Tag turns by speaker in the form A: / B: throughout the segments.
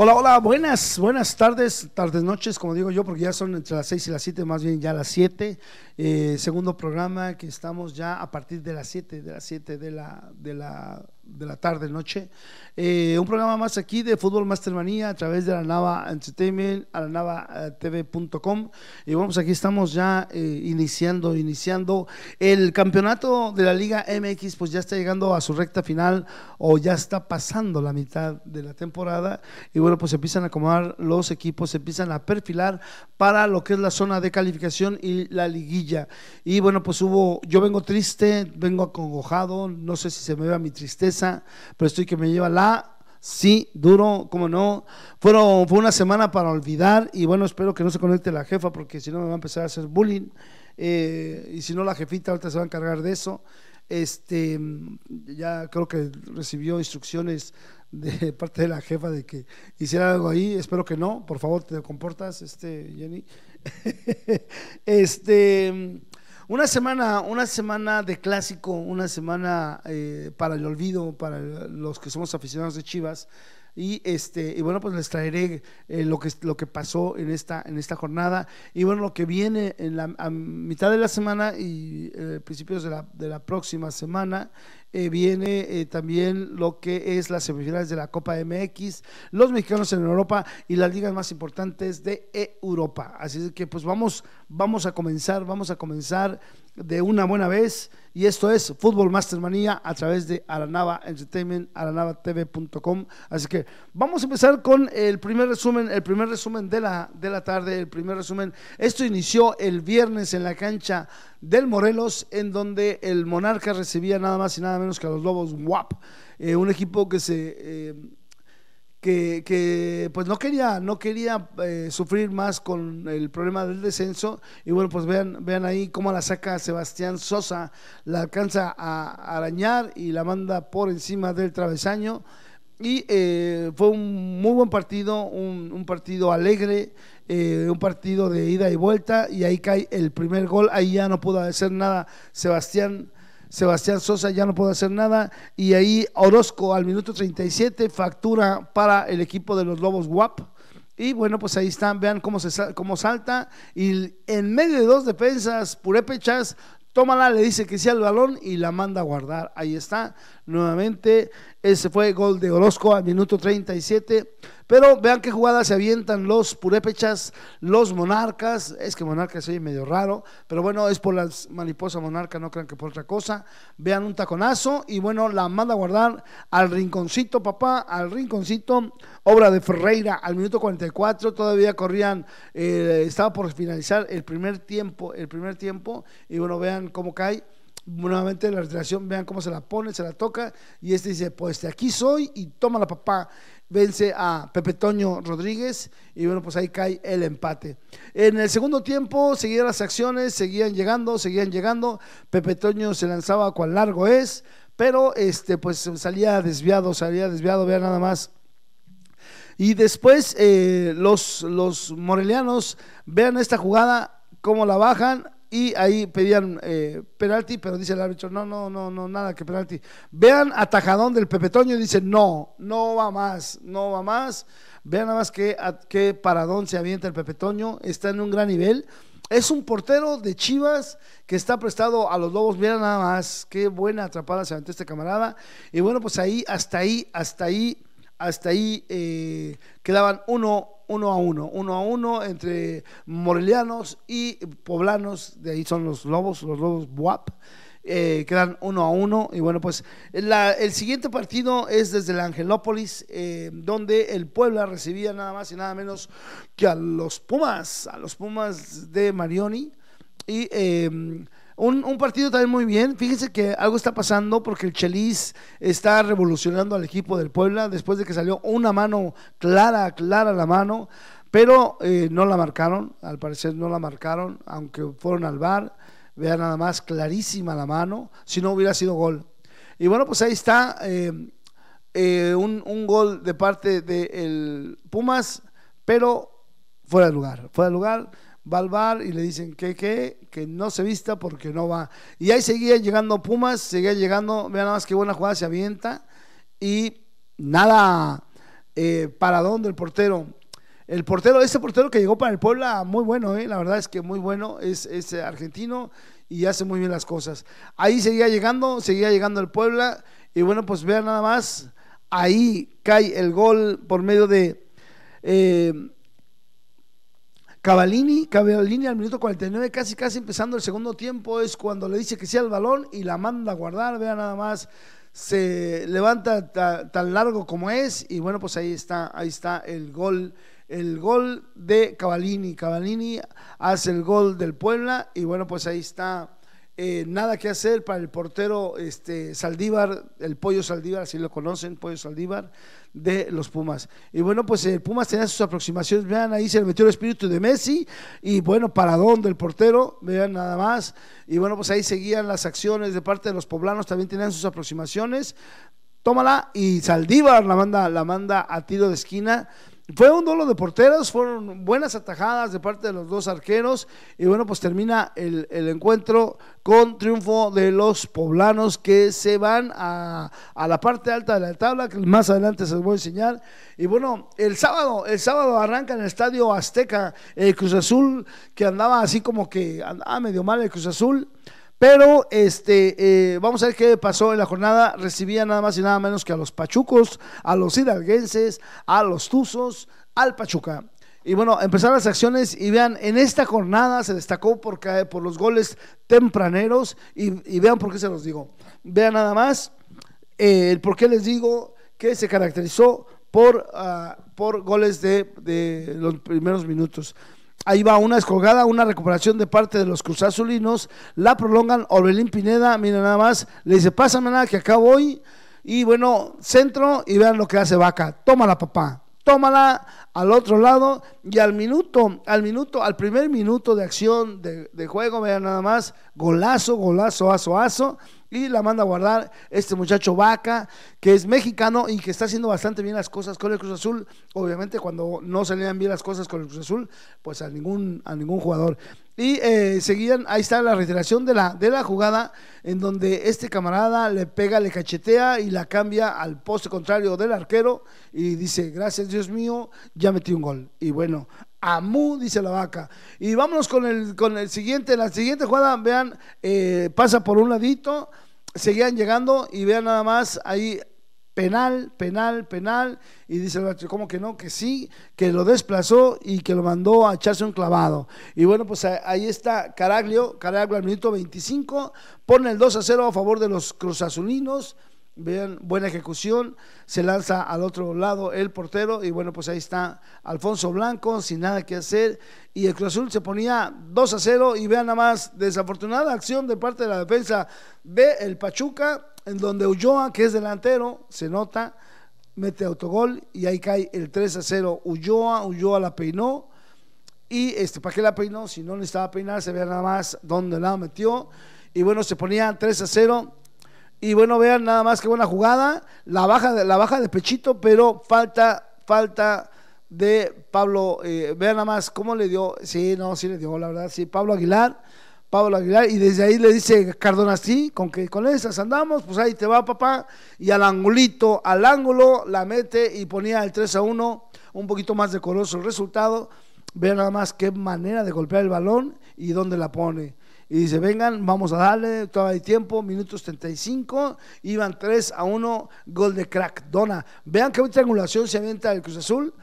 A: Hola, hola, buenas, buenas tardes, tardes, noches, como digo yo, porque ya son entre las seis y las siete, más bien ya las siete, eh, segundo programa que estamos ya a partir de las siete, de las siete de la, de la de la tarde, noche. Eh, un programa más aquí de Fútbol Mastermanía a través de la Nava Entertainment, a la TV.com Y vamos, aquí estamos ya eh, iniciando, iniciando. El campeonato de la Liga MX, pues ya está llegando a su recta final o ya está pasando la mitad de la temporada. Y bueno, pues se empiezan a acomodar los equipos, se empiezan a perfilar para lo que es la zona de calificación y la liguilla. Y bueno, pues hubo, yo vengo triste, vengo acongojado, no sé si se me vea mi tristeza pero estoy que me lleva la... Sí, duro, como no. Fueron, fue una semana para olvidar y bueno, espero que no se conecte la jefa porque si no me va a empezar a hacer bullying. Eh, y si no, la jefita ahorita se va a encargar de eso. Este, ya creo que recibió instrucciones de parte de la jefa de que hiciera algo ahí. Espero que no. Por favor, te comportas, este, Jenny. este. Una semana, una semana de clásico, una semana eh, para el olvido, para los que somos aficionados de Chivas. Y este, y bueno, pues les traeré eh, lo que lo que pasó en esta, en esta jornada. Y bueno, lo que viene en la a mitad de la semana y eh, principios de la, de la próxima semana. Eh, viene eh, también lo que es las semifinales de la Copa MX, los mexicanos en Europa y las ligas más importantes de Europa. Así que pues vamos, vamos a comenzar, vamos a comenzar de una buena vez. Y esto es Fútbol Mastermanía a través de Aranava Entertainment, aranabatv.com Así que vamos a empezar con el primer resumen, el primer resumen de la, de la tarde, el primer resumen. Esto inició el viernes en la cancha del Morelos, en donde el Monarca recibía nada más y nada menos que a los Lobos WAP, eh, un equipo que se... Eh, que, que, pues no quería, no quería eh, sufrir más con el problema del descenso. Y bueno, pues vean, vean ahí cómo la saca Sebastián Sosa, la alcanza a arañar y la manda por encima del travesaño. Y fue un muy buen partido, un, partido alegre, un partido de ida y vuelta. Y ahí cae el primer gol. Ahí ya no pudo hacer nada Sebastián Sebastián Sosa ya no puede hacer nada. Y ahí Orozco al minuto 37 factura para el equipo de los Lobos Guap Y bueno, pues ahí están, vean cómo, se, cómo salta. Y en medio de dos defensas purepechas, tómala, le dice que sea el balón y la manda a guardar. Ahí está, nuevamente, ese fue el gol de Orozco al minuto 37. Pero vean qué jugada se avientan los purépechas, los monarcas. Es que monarca soy medio raro, pero bueno, es por las mariposas monarca, no crean que por otra cosa. Vean un taconazo y bueno, la manda a guardar al rinconcito, papá, al rinconcito. Obra de Ferreira al minuto 44. Todavía corrían, eh, estaba por finalizar el primer tiempo, el primer tiempo. Y bueno, vean cómo cae nuevamente la retracción, vean cómo se la pone, se la toca, y este dice, pues de aquí soy y toma la papá vence a Pepe Toño Rodríguez y bueno, pues ahí cae el empate. En el segundo tiempo seguían las acciones, seguían llegando, seguían llegando. Pepe Toño se lanzaba cuán largo es, pero este pues salía desviado, salía desviado, vean nada más. Y después eh, los, los morelianos vean esta jugada, cómo la bajan, y ahí pedían eh, penalti, pero dice el árbitro, no, no, no, no, nada que penalti. Vean atajadón del Pepe y dice, no, no va más, no va más. Vean nada más qué paradón se avienta el Pepetoño está en un gran nivel. Es un portero de Chivas que está prestado a los Lobos. vean nada más, qué buena atrapada se aventó este camarada. Y bueno, pues ahí, hasta ahí, hasta ahí, hasta ahí eh, quedaban uno uno a uno, uno a uno entre morelianos y poblanos, de ahí son los lobos, los lobos BUAP. Eh, quedan uno a uno. Y bueno, pues el siguiente partido es desde la Angelópolis, eh, donde el Puebla recibía nada más y nada menos que a los Pumas, a los Pumas de Marioni. Y eh, un, partido también muy bien. Fíjense que algo está pasando porque el Chelis está revolucionando al equipo del Puebla después de que salió una mano clara, clara la mano, pero eh, no la marcaron, al parecer no la marcaron, aunque fueron al bar. Vean nada más, clarísima la mano, si no hubiera sido gol. Y bueno, pues ahí está eh, eh, un, gol de parte del el Pumas, pero fuera de lugar, fuera de lugar va al bar y le dicen que, que, que no se vista porque no va. Y ahí seguía llegando Pumas, seguía llegando, vean nada más qué buena jugada se avienta y nada eh, para dónde el portero. El portero, ese portero que llegó para el Puebla, muy bueno, eh, la verdad es que muy bueno, es, ese eh, argentino y hace muy bien las cosas. Ahí seguía llegando, seguía llegando el Puebla y bueno, pues vean nada más, ahí cae el gol por medio de... Eh, Cavallini, Cavallini al minuto 49, casi casi empezando el segundo tiempo, es cuando le dice que sea el balón y la manda a guardar, vea nada más, se levanta tan largo como es y bueno, pues ahí está, ahí está el gol, el gol de Cavallini. Cavallini hace el gol del Puebla y bueno, pues ahí está eh, nada que hacer para el portero este, Saldívar, el pollo Saldívar, si lo conocen, pollo Saldívar, de los Pumas. Y bueno, pues el eh, Pumas tenía sus aproximaciones, vean, ahí se le metió el espíritu de Messi, y bueno, para dónde el portero, vean nada más. Y bueno, pues ahí seguían las acciones de parte de los poblanos, también tenían sus aproximaciones. Tómala y Saldívar la manda, la manda a tiro de esquina fue un duelo de porteros, fueron buenas atajadas de parte de los dos arqueros y bueno, pues termina el, encuentro con triunfo de los poblanos que se van a, la parte alta de la tabla, que más adelante se les voy a enseñar. Y bueno, el sábado, el sábado arranca en el Estadio Azteca el eh, Cruz Azul, que andaba así como que andaba medio mal el Cruz Azul. Pero este, eh, vamos a ver qué pasó en la jornada. Recibía nada más y nada menos que a los Pachucos, a los Hidalguenses, a los Tuzos, al Pachuca. Y bueno, empezaron las acciones y vean, en esta jornada se destacó por, por los goles tempraneros y, vean por qué se los digo. Vean nada más eh, el por qué les digo que se caracterizó por, ah, por goles de, de los primeros minutos. Ahí va una descolgada, una recuperación de parte de los cruzazulinos. La prolongan Orbelín Pineda. Mira nada más. Le dice, pásame nada que acá voy, Y bueno, centro y vean lo que hace Vaca. Tómala, papá. Tómala al otro lado. Y al minuto, al minuto, al primer minuto de acción de, de juego, vean nada más. Golazo, golazo, aso, aso y la manda a guardar este muchacho Vaca, que es mexicano y que está haciendo bastante bien las cosas con el Cruz Azul. Obviamente, cuando no salían bien las cosas con el Cruz Azul, pues a ningún, a ningún jugador. Y eh, seguían, ahí está la reiteración de la, de la jugada, en donde este camarada le pega, le cachetea y la cambia al poste contrario del arquero y dice, gracias Dios mío, ya metí un gol. Y bueno, Amu dice la vaca. Y vámonos con el, con el siguiente. La siguiente jugada, vean, eh, pasa por un ladito, seguían llegando y vean nada más ahí penal, penal, penal. Y dice el ¿cómo que no, que sí, que lo desplazó y que lo mandó a echarse un clavado. Y bueno, pues eh, ahí está Caraglio, Caraglio al minuto 25, pone el 2 a 0 a favor de los cruzazulinos. Bien, buena ejecución. Se lanza al otro lado el portero y bueno, pues ahí está Alfonso Blanco sin nada que hacer. Y el Cruz Azul se ponía 2 a 0 y vean nada más desafortunada acción de parte de la defensa de el Pachuca, en donde Ulloa, que es delantero, se nota, mete autogol y ahí cae el 3 a 0. Ulloa, Ulloa la peinó. Y este, ¿para qué la peinó? Si no le necesitaba peinar, se vea nada más dónde la metió. Y bueno, se ponía 3 a 0 y bueno, vean nada más que buena jugada. La baja de, la baja de Pechito, pero falta, falta de Pablo. Eh, vean nada más cómo le dio. Sí, no, sí le dio, la verdad. Sí, Pablo Aguilar. Pablo Aguilar. Y desde ahí le dice Cardona, sí, con que con esas andamos, pues ahí te va, papá. Y al angulito, al ángulo, la mete y ponía el 3 a 1. Un poquito más decoroso el resultado. Vean nada más qué manera de golpear el balón y dónde la pone y dice, vengan, vamos a darle, todavía hay tiempo, minutos 35, iban 3 a 1, gol de crack, Dona. Vean que qué triangulación se avienta el Cruz Azul,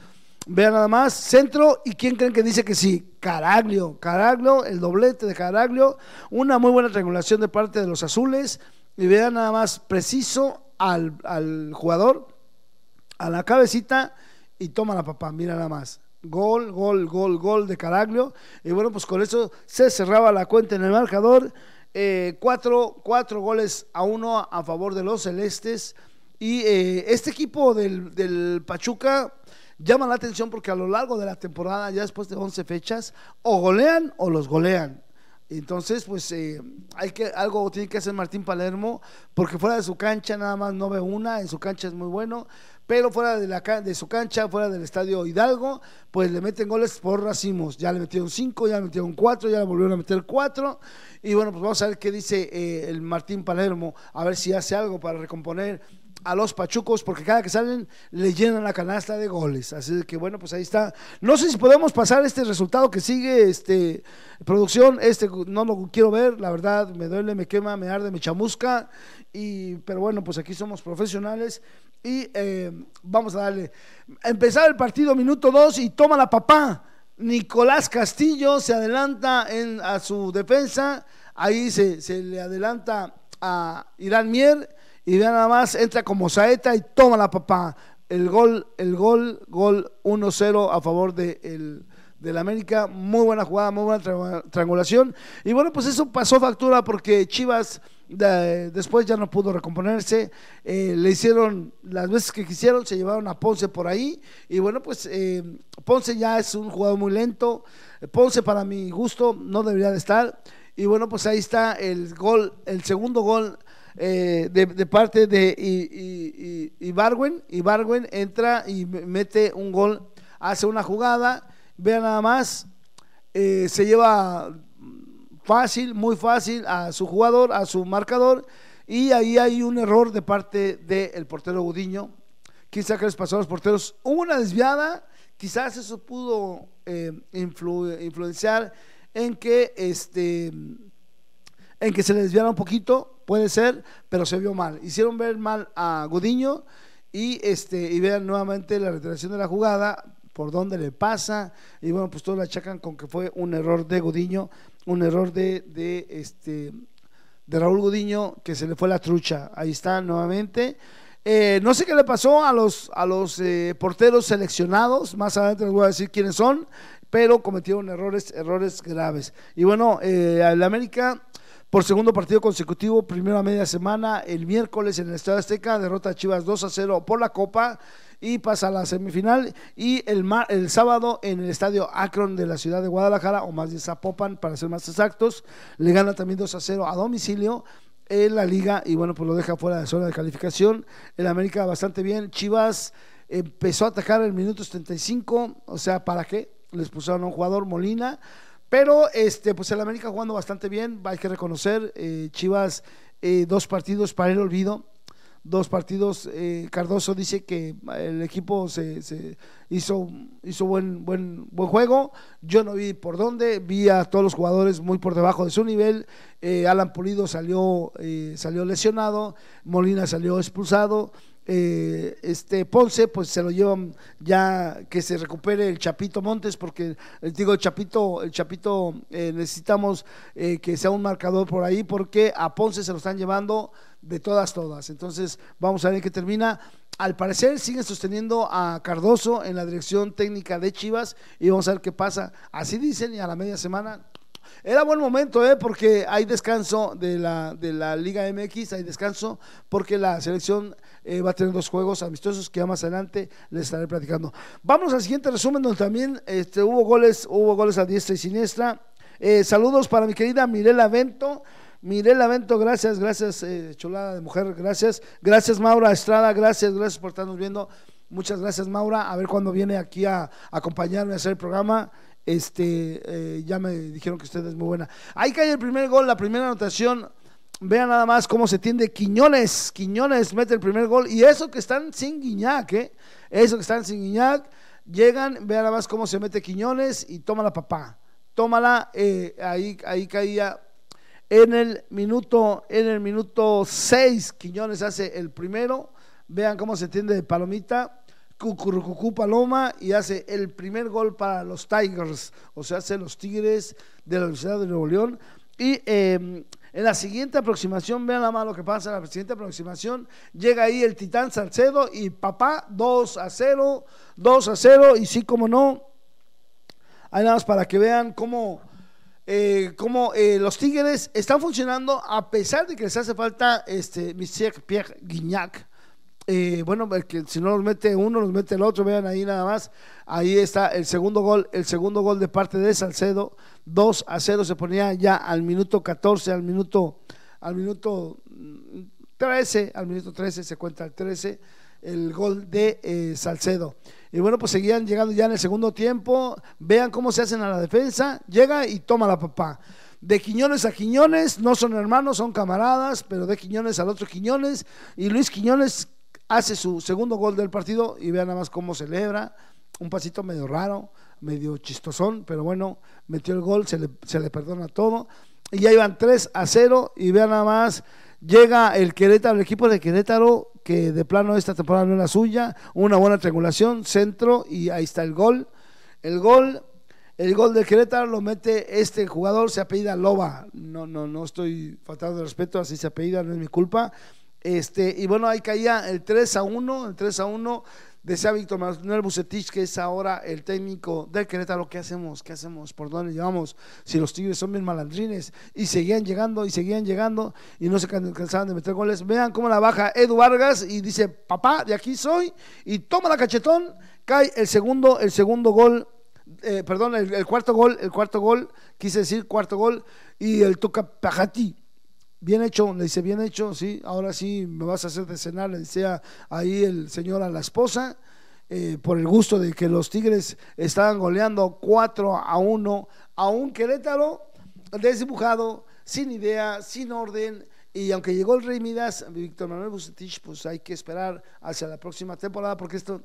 A: vean nada más, centro, ¿y quién creen que dice que sí? Caraglio, Caraglio, el doblete de Caraglio, una muy buena triangulación de parte de los azules, y vean nada más preciso al, al jugador, a la cabecita, y toma la papá, mira nada más. Gol, gol, gol, gol de Caraglio. Y bueno, pues con eso se cerraba la cuenta en el marcador. Eh, cuatro, cuatro, goles a uno a favor de los celestes. Y eh, este equipo del, del Pachuca llama la atención porque a lo largo de la temporada, ya después de 11 fechas, o golean o los golean. Entonces, pues eh, hay que, algo tiene que hacer Martín Palermo, porque fuera de su cancha nada más no ve una, en su cancha es muy bueno, pero fuera de, la, de su cancha, fuera del estadio Hidalgo, pues le meten goles por racimos. Ya le metieron cinco, ya le metieron cuatro, ya le volvieron a meter cuatro. Y bueno, pues vamos a ver qué dice eh, el Martín Palermo, a ver si hace algo para recomponer a los Pachucos porque cada que salen le llenan la canasta de goles. Así que bueno, pues ahí está. No sé si podemos pasar este resultado que sigue, este producción, este no lo quiero ver, la verdad, me duele, me quema, me arde, me chamusca. Y, pero bueno, pues aquí somos profesionales y eh, vamos a darle. Empezar el partido, minuto 2 y toma la papá. Nicolás Castillo se adelanta en, a su defensa, ahí se, se le adelanta a Irán Mier y vean nada más, entra como saeta y toma la papá. El gol, el gol, gol 1-0 a favor de el, del América. Muy buena jugada, muy buena triangulación. Y bueno, pues eso pasó factura porque Chivas después ya no pudo recomponerse. Eh, le hicieron las veces que quisieron, se llevaron a Ponce por ahí. Y bueno, pues eh, Ponce ya es un jugador muy lento. Ponce, para mi gusto, no debería de estar. Y bueno, pues ahí está el gol, el segundo gol eh, de, de, parte de Ibarwen. Ibarwen entra y mete un gol, hace una jugada, vea nada más, eh, se lleva fácil, muy fácil a su jugador, a su marcador, y ahí hay un error de parte del portero Gudiño. Quizá que les pasó a los porteros. Hubo una desviada, quizás eso pudo eh, influenciar en que este en que se les desviara un poquito Puede ser, pero se vio mal. Hicieron ver mal a Gudiño y, este, y vean nuevamente la retracción de la jugada, por dónde le pasa. Y bueno, pues todos la achacan con que fue un error de Gudiño, un error de, de, este, de Raúl Gudiño que se le fue la trucha. Ahí está nuevamente. Eh, no sé qué le pasó a los, a los eh, porteros seleccionados, más adelante les voy a decir quiénes son, pero cometieron errores, errores graves. Y bueno, eh, América por segundo partido consecutivo, primera media semana, el miércoles en el Estadio Azteca, derrota a Chivas 2 a 0 por la Copa y pasa a la semifinal y el, el sábado en el estadio Akron de la ciudad de Guadalajara, o más bien Zapopan para ser más exactos, le gana también 2 a 0 a domicilio en la liga y bueno, pues lo deja fuera de zona de calificación. El América bastante bien, Chivas empezó a atacar el minuto 35, o sea, ¿para qué? Les pusieron a un jugador Molina, pero este, pues el América jugando bastante bien, hay que reconocer, eh, Chivas eh, dos partidos para el olvido, dos partidos, eh, Cardoso dice que eh, el equipo se, se, hizo, hizo buen, buen, buen juego, yo no vi por dónde, vi a todos los jugadores muy por debajo de su nivel, Alan Pulido salió, salió lesionado, Molina salió expulsado, eh, este Ponce, pues se lo llevan ya que se recupere el Chapito Montes, porque les digo, el Chapito, el Chapito eh, necesitamos eh, que sea un marcador por ahí, porque a Ponce se lo están llevando de todas, todas. Entonces, vamos a ver qué termina. Al parecer siguen sosteniendo a Cardoso en la dirección técnica de Chivas y vamos a ver qué pasa. Así dicen y a la media semana era buen momento, ¿eh? porque hay descanso de la, de la Liga MX, hay descanso porque la selección eh, va a tener dos juegos amistosos que ya más adelante les estaré platicando. Vamos al siguiente resumen donde también este, hubo goles, hubo goles a diestra y siniestra. Eh, saludos para mi querida Mirela Vento. Mirela Vento, gracias, gracias, eh, chulada de mujer, gracias. Gracias, Maura Estrada, gracias, gracias por estarnos viendo. Muchas gracias, Maura. A ver cuando viene aquí a, acompañarme a hacer el programa. Este, eh, ya me dijeron que usted es muy buena. Ahí cae el primer gol, la primera anotación Vean nada más cómo se tiende Quiñones. Quiñones mete el primer gol. Y eso que están sin Guiñac, ¿eh? Eso que están sin Guiñac. Llegan, vean nada más cómo se mete Quiñones y tómala, papá. Tómala. Eh, ahí, ahí caía en el minuto en el minuto 6. Quiñones hace el primero. Vean cómo se tiende de palomita. Cucurrucucú Paloma y hace el primer gol para los Tigers. O sea, hace los Tigres de la Universidad de Nuevo León. Y. Eh, en la siguiente aproximación, vean la más lo que pasa. En la siguiente aproximación, llega ahí el Titán Salcedo y papá, 2 a 0, 2 a 0. Y sí, como no, hay nada más para que vean cómo, eh, eh, los Tigres están funcionando a pesar de que les hace falta este Michel Pierre Guignac eh, bueno, que si no los mete uno, los mete el otro, vean ahí nada más. Ahí está el segundo gol, el segundo gol de parte de Salcedo, 2 a 0 se ponía ya al minuto 14, al minuto al minuto 13, mm, al minuto 13 se cuenta el 13 el gol de eh, Salcedo. Y bueno, pues seguían llegando ya en el segundo tiempo. Vean cómo se hacen a la defensa. Llega y toma la papá de Quiñones a Quiñones, no son hermanos, son camaradas, pero de Quiñones al otro Quiñones, y Luis Quiñones hace su segundo gol del partido y vean nada más cómo celebra. Un pasito medio raro, medio chistosón, pero bueno, metió el gol, se le, perdona todo. Y ya iban 3 a 0 y vean nada más, llega el Querétaro, el equipo de Querétaro, que de plano esta temporada no es suya, una buena triangulación, centro y ahí está el gol. El gol el gol de Querétaro lo mete este jugador, se apellida Loba. No, no, no estoy faltando de respeto, así se apellida, no es mi culpa. Este, y bueno, ahí caía el 3 a 1, el 3 a 1 decía Víctor Manuel Bucetich, que es ahora el técnico del Querétaro, ¿qué hacemos? ¿Qué hacemos? ¿Por dónde llevamos? Si los Tigres son bien malandrines y seguían llegando y seguían llegando y no se cansaban de meter goles. Vean cómo la baja Edu Vargas y dice, papá, de aquí soy y toma la cachetón, cae el segundo, el segundo gol. Eh, perdón, el, cuarto gol, el cuarto gol, quise decir cuarto gol, y el toca Pajati bien hecho, le dice, bien hecho, sí, ahora sí me vas a hacer de cenar, le decía ahí el señor a la esposa, eh, por el gusto de que los Tigres estaban goleando 4 a 1 a un Querétaro desdibujado, sin idea, sin orden. Y aunque llegó el Rey Midas, Víctor Manuel Bucetich, pues hay que esperar hacia la próxima temporada porque esto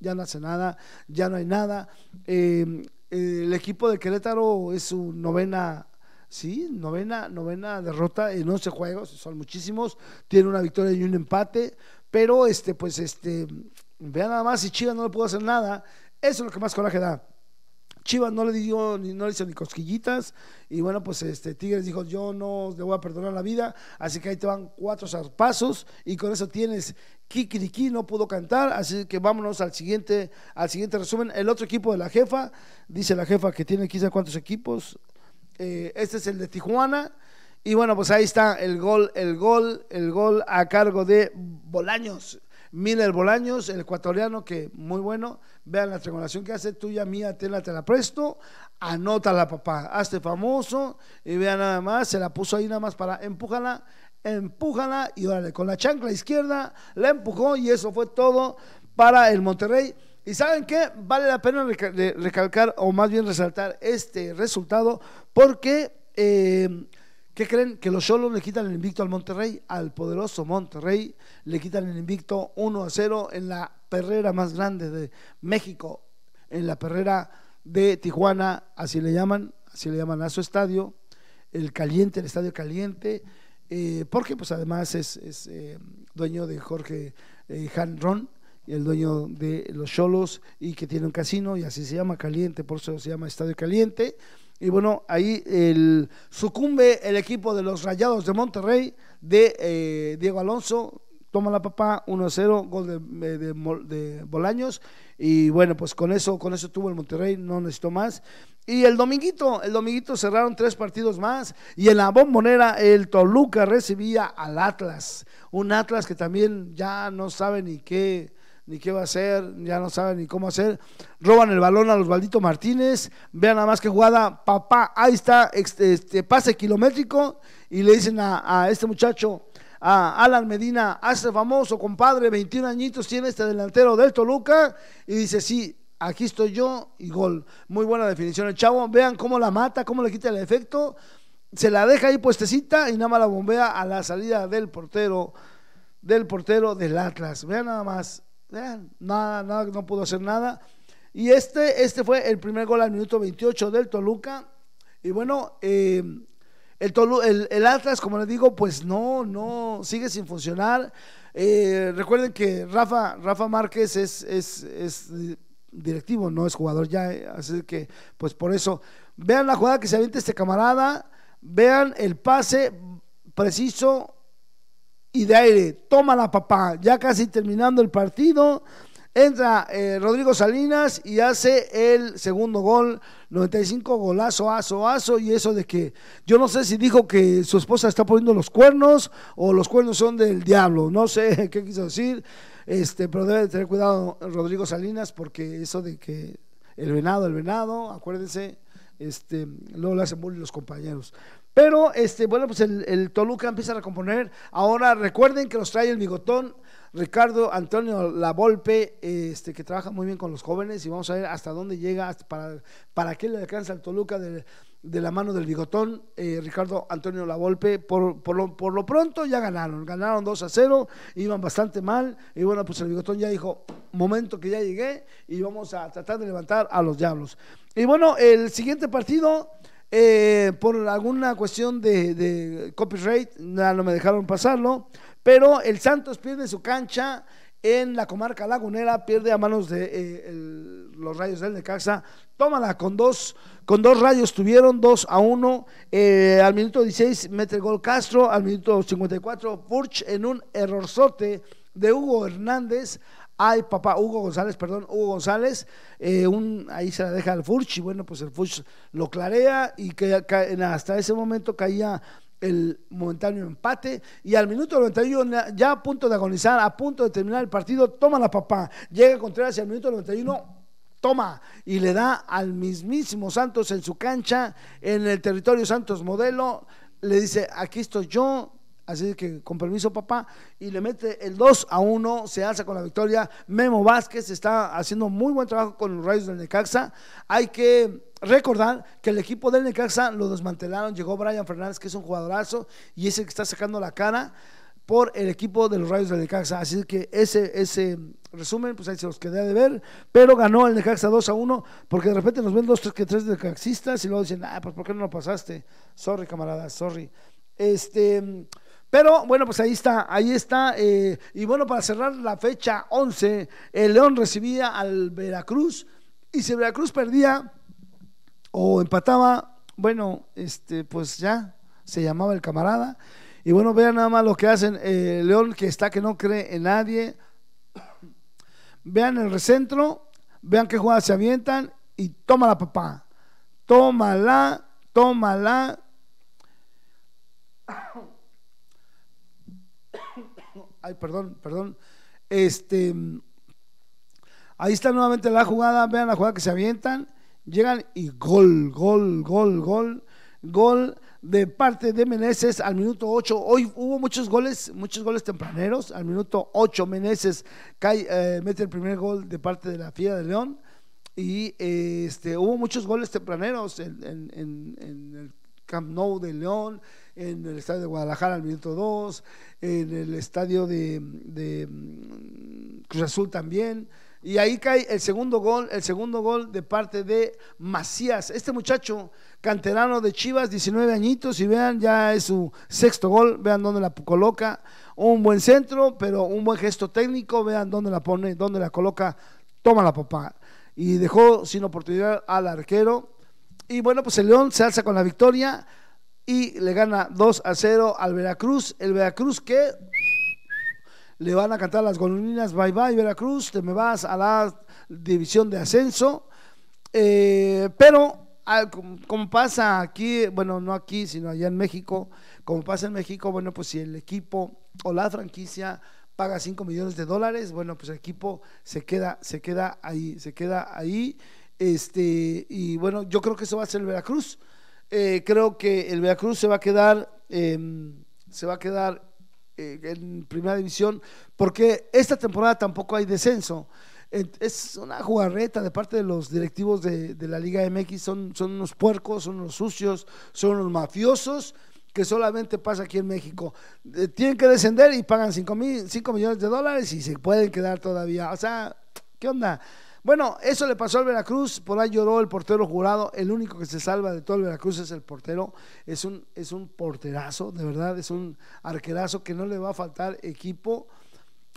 A: ya no hace nada, ya no hay nada. Eh, eh, el equipo de Querétaro es su novena Sí, novena, novena derrota en 11 juegos, son muchísimos. Tiene una victoria y un empate, pero este, pues este, vean nada más, si Chivas no le pudo hacer nada, eso es lo que más coraje da. Chivas no le dio ni no le hizo ni cosquillitas y bueno pues este Tigres dijo yo no le voy a perdonar la vida así que ahí te van cuatro zarpazos y con eso tienes Kikiriki no pudo cantar así que vámonos al siguiente al siguiente resumen el otro equipo de la jefa dice la jefa que tiene quizá cuántos equipos eh, este es el de Tijuana. Y bueno, pues ahí está el gol, el gol, el gol a cargo de Bolaños. Miller Bolaños, el ecuatoriano, que muy bueno. Vean la triangulación que hace tuya, mía, tela, te la presto. Anótala, papá. Hazte famoso. Y vean nada más, se la puso ahí nada más para empújala, empújala. Y órale, con la chancla izquierda la empujó. Y eso fue todo para el Monterrey. Y saben qué, vale la pena recalcar o más bien resaltar este resultado porque, eh, ¿qué creen? Que los solos le quitan el invicto al Monterrey, al poderoso Monterrey, le quitan el invicto 1 a 0 en la perrera más grande de México, en la perrera de Tijuana, así le llaman, así le llaman a su estadio, el caliente, el estadio caliente, eh, porque pues además es, em, dueño de Jorge Han eh, Ron el dueño de los Cholos y que tiene un casino y así se llama Caliente, por eso se llama Estadio Caliente. Y bueno, ahí el, sucumbe el equipo de los Rayados de Monterrey de eh, Diego Alonso. Toma la papá 1-0, gol de, eh, de, Bolaños. Y bueno, pues con eso, con eso tuvo el Monterrey, no necesitó más. Y el dominguito, el dominguito cerraron tres partidos más. Y en la bombonera, el Toluca recibía al Atlas. Un Atlas que también ya no sabe ni qué, ni qué va a hacer, ya no sabe ni cómo hacer. Roban el balón a los Baldito Martínez. Vean nada más qué jugada, papá, ahí está, este, pase kilométrico. Y le dicen a, a este muchacho, a Alan Medina, hace famoso, compadre, 21 añitos tiene este delantero del Toluca. Y dice, sí, aquí estoy yo y gol. Muy buena definición el chavo. Vean cómo la mata, cómo le quita el efecto. Se la deja ahí puestecita y nada más la bombea a la salida del portero, del portero del Atlas. Vean nada más. Eh, nada, nada, no pudo hacer nada. Y este, este fue el primer gol al minuto 28 del Toluca. Y bueno, eh, el, el, Atlas, como les digo, pues no, no, sigue sin funcionar. Eh, recuerden que Rafa, Rafa Márquez es, es, es directivo, no es jugador ya. así que, pues por eso, vean la jugada que se avienta este camarada, vean el pase preciso y de aire. Toma la papá. Ya casi terminando el partido, entra eh, Rodrigo Salinas y hace el segundo gol. 95 golazo, aso, aso. Y eso de que yo no sé si dijo que su esposa está poniendo los cuernos o los cuernos son del diablo. No sé qué quiso decir. Este, pero debe tener cuidado Rodrigo Salinas porque eso de que el venado, el venado, acuérdense, este, luego le hacen bullying los compañeros. Pero, este, bueno, pues el, Toluca empieza a recomponer. Ahora recuerden que nos trae el bigotón. Ricardo Antonio Lavolpe, este, que trabaja muy bien con los jóvenes y vamos a ver hasta dónde llega, para, para qué le alcanza el Toluca de, la mano del bigotón, eh, Ricardo Antonio Lavolpe. por, por lo pronto ya ganaron, ganaron 2 a 0, iban bastante mal y bueno, pues el bigotón ya dijo, momento que ya llegué y vamos a tratar de levantar a los diablos. Y bueno, el siguiente partido... Eh, por alguna cuestión de, copyright, no, me dejaron pasarlo, pero el Santos pierde su cancha en la comarca lagunera, pierde a manos de eh, los rayos del Necaxa. Tómala con dos, con dos rayos tuvieron, dos a uno. Eh, al minuto 16 mete el gol Castro, al minuto 54 Furch en un errorzote de Hugo Hernández. Ay, papá, Hugo González, perdón, Hugo González, eh, un, ahí se la deja al Furch y bueno, pues el Furch lo clarea y que, hasta ese momento caía el momentáneo empate y al minuto 91 ya a punto de agonizar, a punto de terminar el partido, toma la papá, llega Contreras y al minuto 91 toma y le da al mismísimo Santos en su cancha, en el territorio Santos Modelo, le dice, aquí estoy yo, Así que con permiso papá y le mete el 2 a 1, se alza con la victoria. Memo Vázquez está haciendo muy buen trabajo con los Rayos del Necaxa. Hay que recordar que el equipo del Necaxa lo desmantelaron, llegó Brian Fernández que es un jugadorazo y es el que está sacando la cara por el equipo de los Rayos del Necaxa. Así que ese, ese resumen, pues ahí se los quedé de ver. Pero ganó el Necaxa 2 a 1, porque de repente nos ven dos, tres que tres necaxistas y luego dicen, ah, pues ¿por qué no lo pasaste? Sorry, camaradas, sorry. Este. Pero bueno, pues ahí está, ahí está. Eh, y bueno, para cerrar la fecha 11, el León recibía al Veracruz. Y si Veracruz perdía o empataba, bueno, este, pues ya se llamaba el camarada. Y bueno, vean nada más lo que hacen. el eh, León que está que no cree en nadie. Vean el recentro, vean qué jugadas se avientan y tómala, papá. Tómala, tómala perdón, perdón. Este, ahí está nuevamente la jugada, vean la jugada que se avientan, llegan y gol, gol, gol, gol, gol de parte de Meneses al minuto 8. Hoy hubo muchos goles, muchos goles tempraneros. Al minuto 8 Meneses eh, mete el primer gol de parte de la Fiera de León. Y este, hubo muchos goles tempraneros en el Camp Nou de León en el estadio de Guadalajara al minuto 2, en el estadio de, mm, Cruz Azul también. Y ahí cae el segundo gol, el segundo gol de parte de Macías. Este muchacho, canterano de Chivas, 19 añitos, y vean, ya es su sexto gol, vean dónde la coloca. Un buen centro, pero un buen gesto técnico, vean dónde la pone, dónde la coloca, toma la papá. Y dejó sin oportunidad al arquero. Y bueno, pues el León se alza con la victoria y le gana 2 a 0 al Veracruz. El Veracruz que le van a cantar las golondrinas, bye bye Veracruz, te me vas a la división de ascenso. Eh, pero como pasa aquí, bueno, no aquí, sino allá en México, como pasa en México, bueno, pues si el equipo o la franquicia paga 5 millones de dólares, bueno, pues el equipo se queda, se queda ahí, se queda ahí. Este, y bueno, yo creo que eso va a ser el Veracruz. Eh, creo que el Veracruz se va a quedar, em, se va a quedar eh, en primera división, porque esta temporada tampoco hay descenso. Es una jugarreta de parte de los directivos de, la Liga MX, son, son unos puercos, son unos sucios, son unos mafiosos que solamente pasa aquí en México. Eh, tienen que descender y pagan 5 cinco mil, cinco millones de dólares y se pueden quedar todavía. O sea, ¿qué onda? Bueno, eso le pasó al Veracruz, por ahí lloró el portero jurado, el único que se salva de todo el Veracruz es el portero, es un, es un porterazo, de verdad, es un arquerazo que no le va a faltar equipo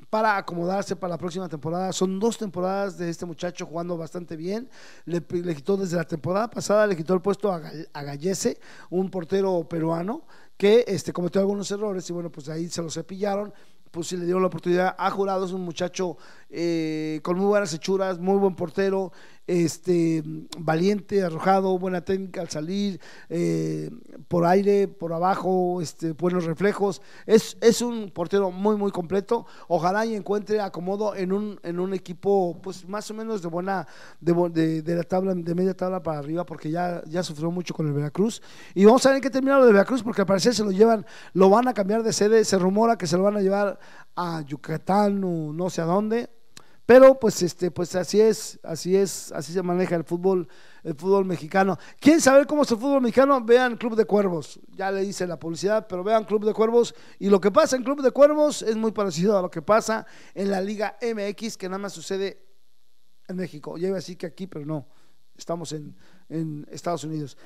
A: para acomodarse para la próxima temporada. Son dos temporadas de este muchacho jugando bastante bien. Le, quitó desde la temporada pasada, le quitó el puesto a, a Gallese, un portero peruano que este, cometió algunos errores y bueno, pues ahí se los cepillaron pues sí le dieron la oportunidad. Ha jurado, es un muchacho eh, con muy buenas hechuras, muy buen portero, este, valiente, arrojado, buena técnica al salir, eh, por aire, por abajo, este, buenos reflejos. Es, es un portero muy, muy completo. Ojalá y encuentre acomodo en un, en un equipo, pues más o menos de buena, de, la tabla, de media tabla para arriba, porque ya, ya sufrió mucho con el Veracruz. Y vamos a ver qué termina lo de Veracruz, porque al parecer se lo llevan, lo van a cambiar de sede, se rumora que se lo van a llevar a Yucatán o no sé a dónde pero pues este, pues así es, así es, así se maneja el fútbol, el fútbol mexicano. ¿Quieren saber cómo es el fútbol mexicano? Vean Club de Cuervos. Ya le hice la publicidad, pero vean Club de Cuervos. Y lo que pasa en Club de Cuervos es muy parecido a lo que pasa en la Liga MX, que nada más sucede en México. Lleva así que aquí, pero no. Estamos en, en Estados Unidos.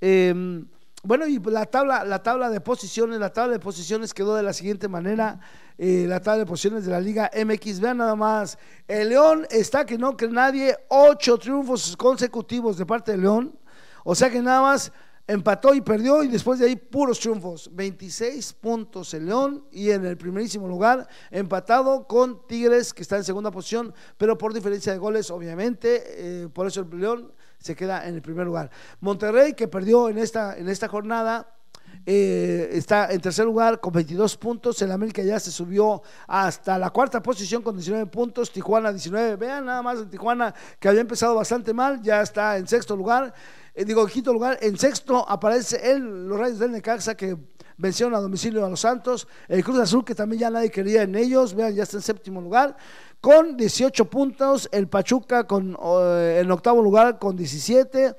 A: Em, bueno, y la tabla, la tabla de posiciones, la tabla de posiciones quedó de la siguiente manera. Eh, la tabla de posiciones de la Liga MX, vean nada más. El León está que no cree nadie, ocho triunfos consecutivos de parte de León. O sea que nada más empató y perdió y después de ahí puros triunfos. 26 puntos el León y en el primerísimo lugar empatado con Tigres que está en segunda posición, pero por diferencia de goles obviamente, eh, por eso el León se queda en el primer lugar. Monterrey, que perdió en esta, en esta jornada, eh, está en tercer lugar con 22 puntos. El América ya se subió hasta la cuarta posición con 19 puntos. Tijuana 19. Vean nada más en Tijuana que había empezado bastante mal. Ya está en sexto lugar. Eh, digo, en quinto lugar. En sexto aparece el, los Reyes del Necaxa que vencieron a domicilio a los Santos. El Cruz Azul que también ya nadie quería en ellos. Vean, ya está en séptimo lugar con 18 puntos, el Pachuca con, en octavo lugar con 17,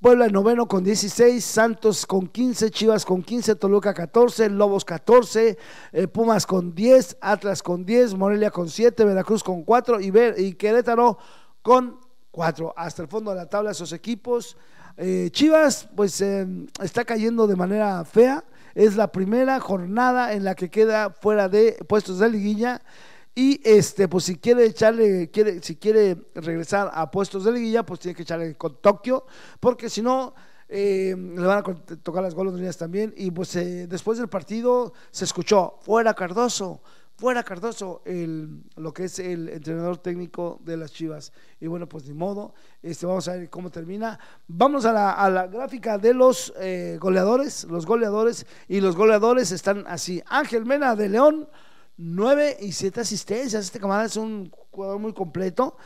A: Puebla en noveno con 16, Santos con 15, Chivas con 15, Toluca 14, Lobos 14, eh, Pumas con 10, Atlas con 10, Morelia con 7, Veracruz con 4 y, y Querétaro con 4. Hasta el fondo de la tabla esos equipos. Eh, Chivas pues em, está cayendo de manera fea. Es la primera jornada en la que queda fuera de puestos de liguilla y este, pues si quiere echarle, quiere, si quiere regresar a puestos de liguilla, pues tiene que echarle con Tokio, porque si no, eh, le van a tocar las golondrinas también. Y pues eh, después del partido se escuchó, fuera Cardoso, fuera Cardoso, el, lo que es el entrenador técnico de las Chivas. Y bueno, pues ni modo, este, vamos a ver cómo termina. Vamos a la, gráfica de los eh, goleadores, los goleadores, y los goleadores están así. Ángel Mena de León. 9 y 7 asistencias. Este camarada es un jugador muy completo.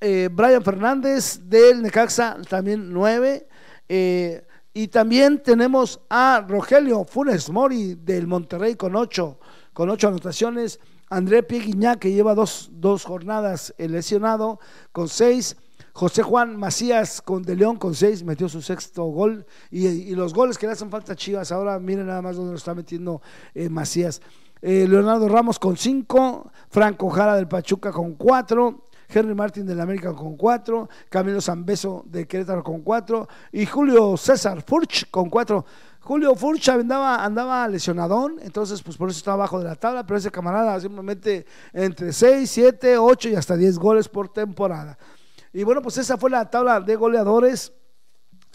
A: Eh, Brian Fernández del Necaxa, también 9. Eh, y también tenemos a Rogelio Funes Mori del Monterrey con 8, con ocho anotaciones. André Pieguiñá, que lleva dos, dos jornadas lesionado, con 6. José Juan Macías con De León con 6 metió su sexto gol. Y, los goles que le hacen falta a Chivas. Ahora miren nada más dónde lo está metiendo eh, Macías. Eh, Leonardo Ramos con 5, Franco Jara del Pachuca con 4, Henry Martín del América con 4, Camilo Zambeso de Querétaro con 4 y Julio César Furch con 4. Julio Furch andaba, andaba lesionadón, entonces pues por eso estaba abajo de la tabla, pero ese camarada simplemente entre 6, 7, 8 y hasta 10 goles por temporada. Y bueno, pues esa fue la tabla de goleadores,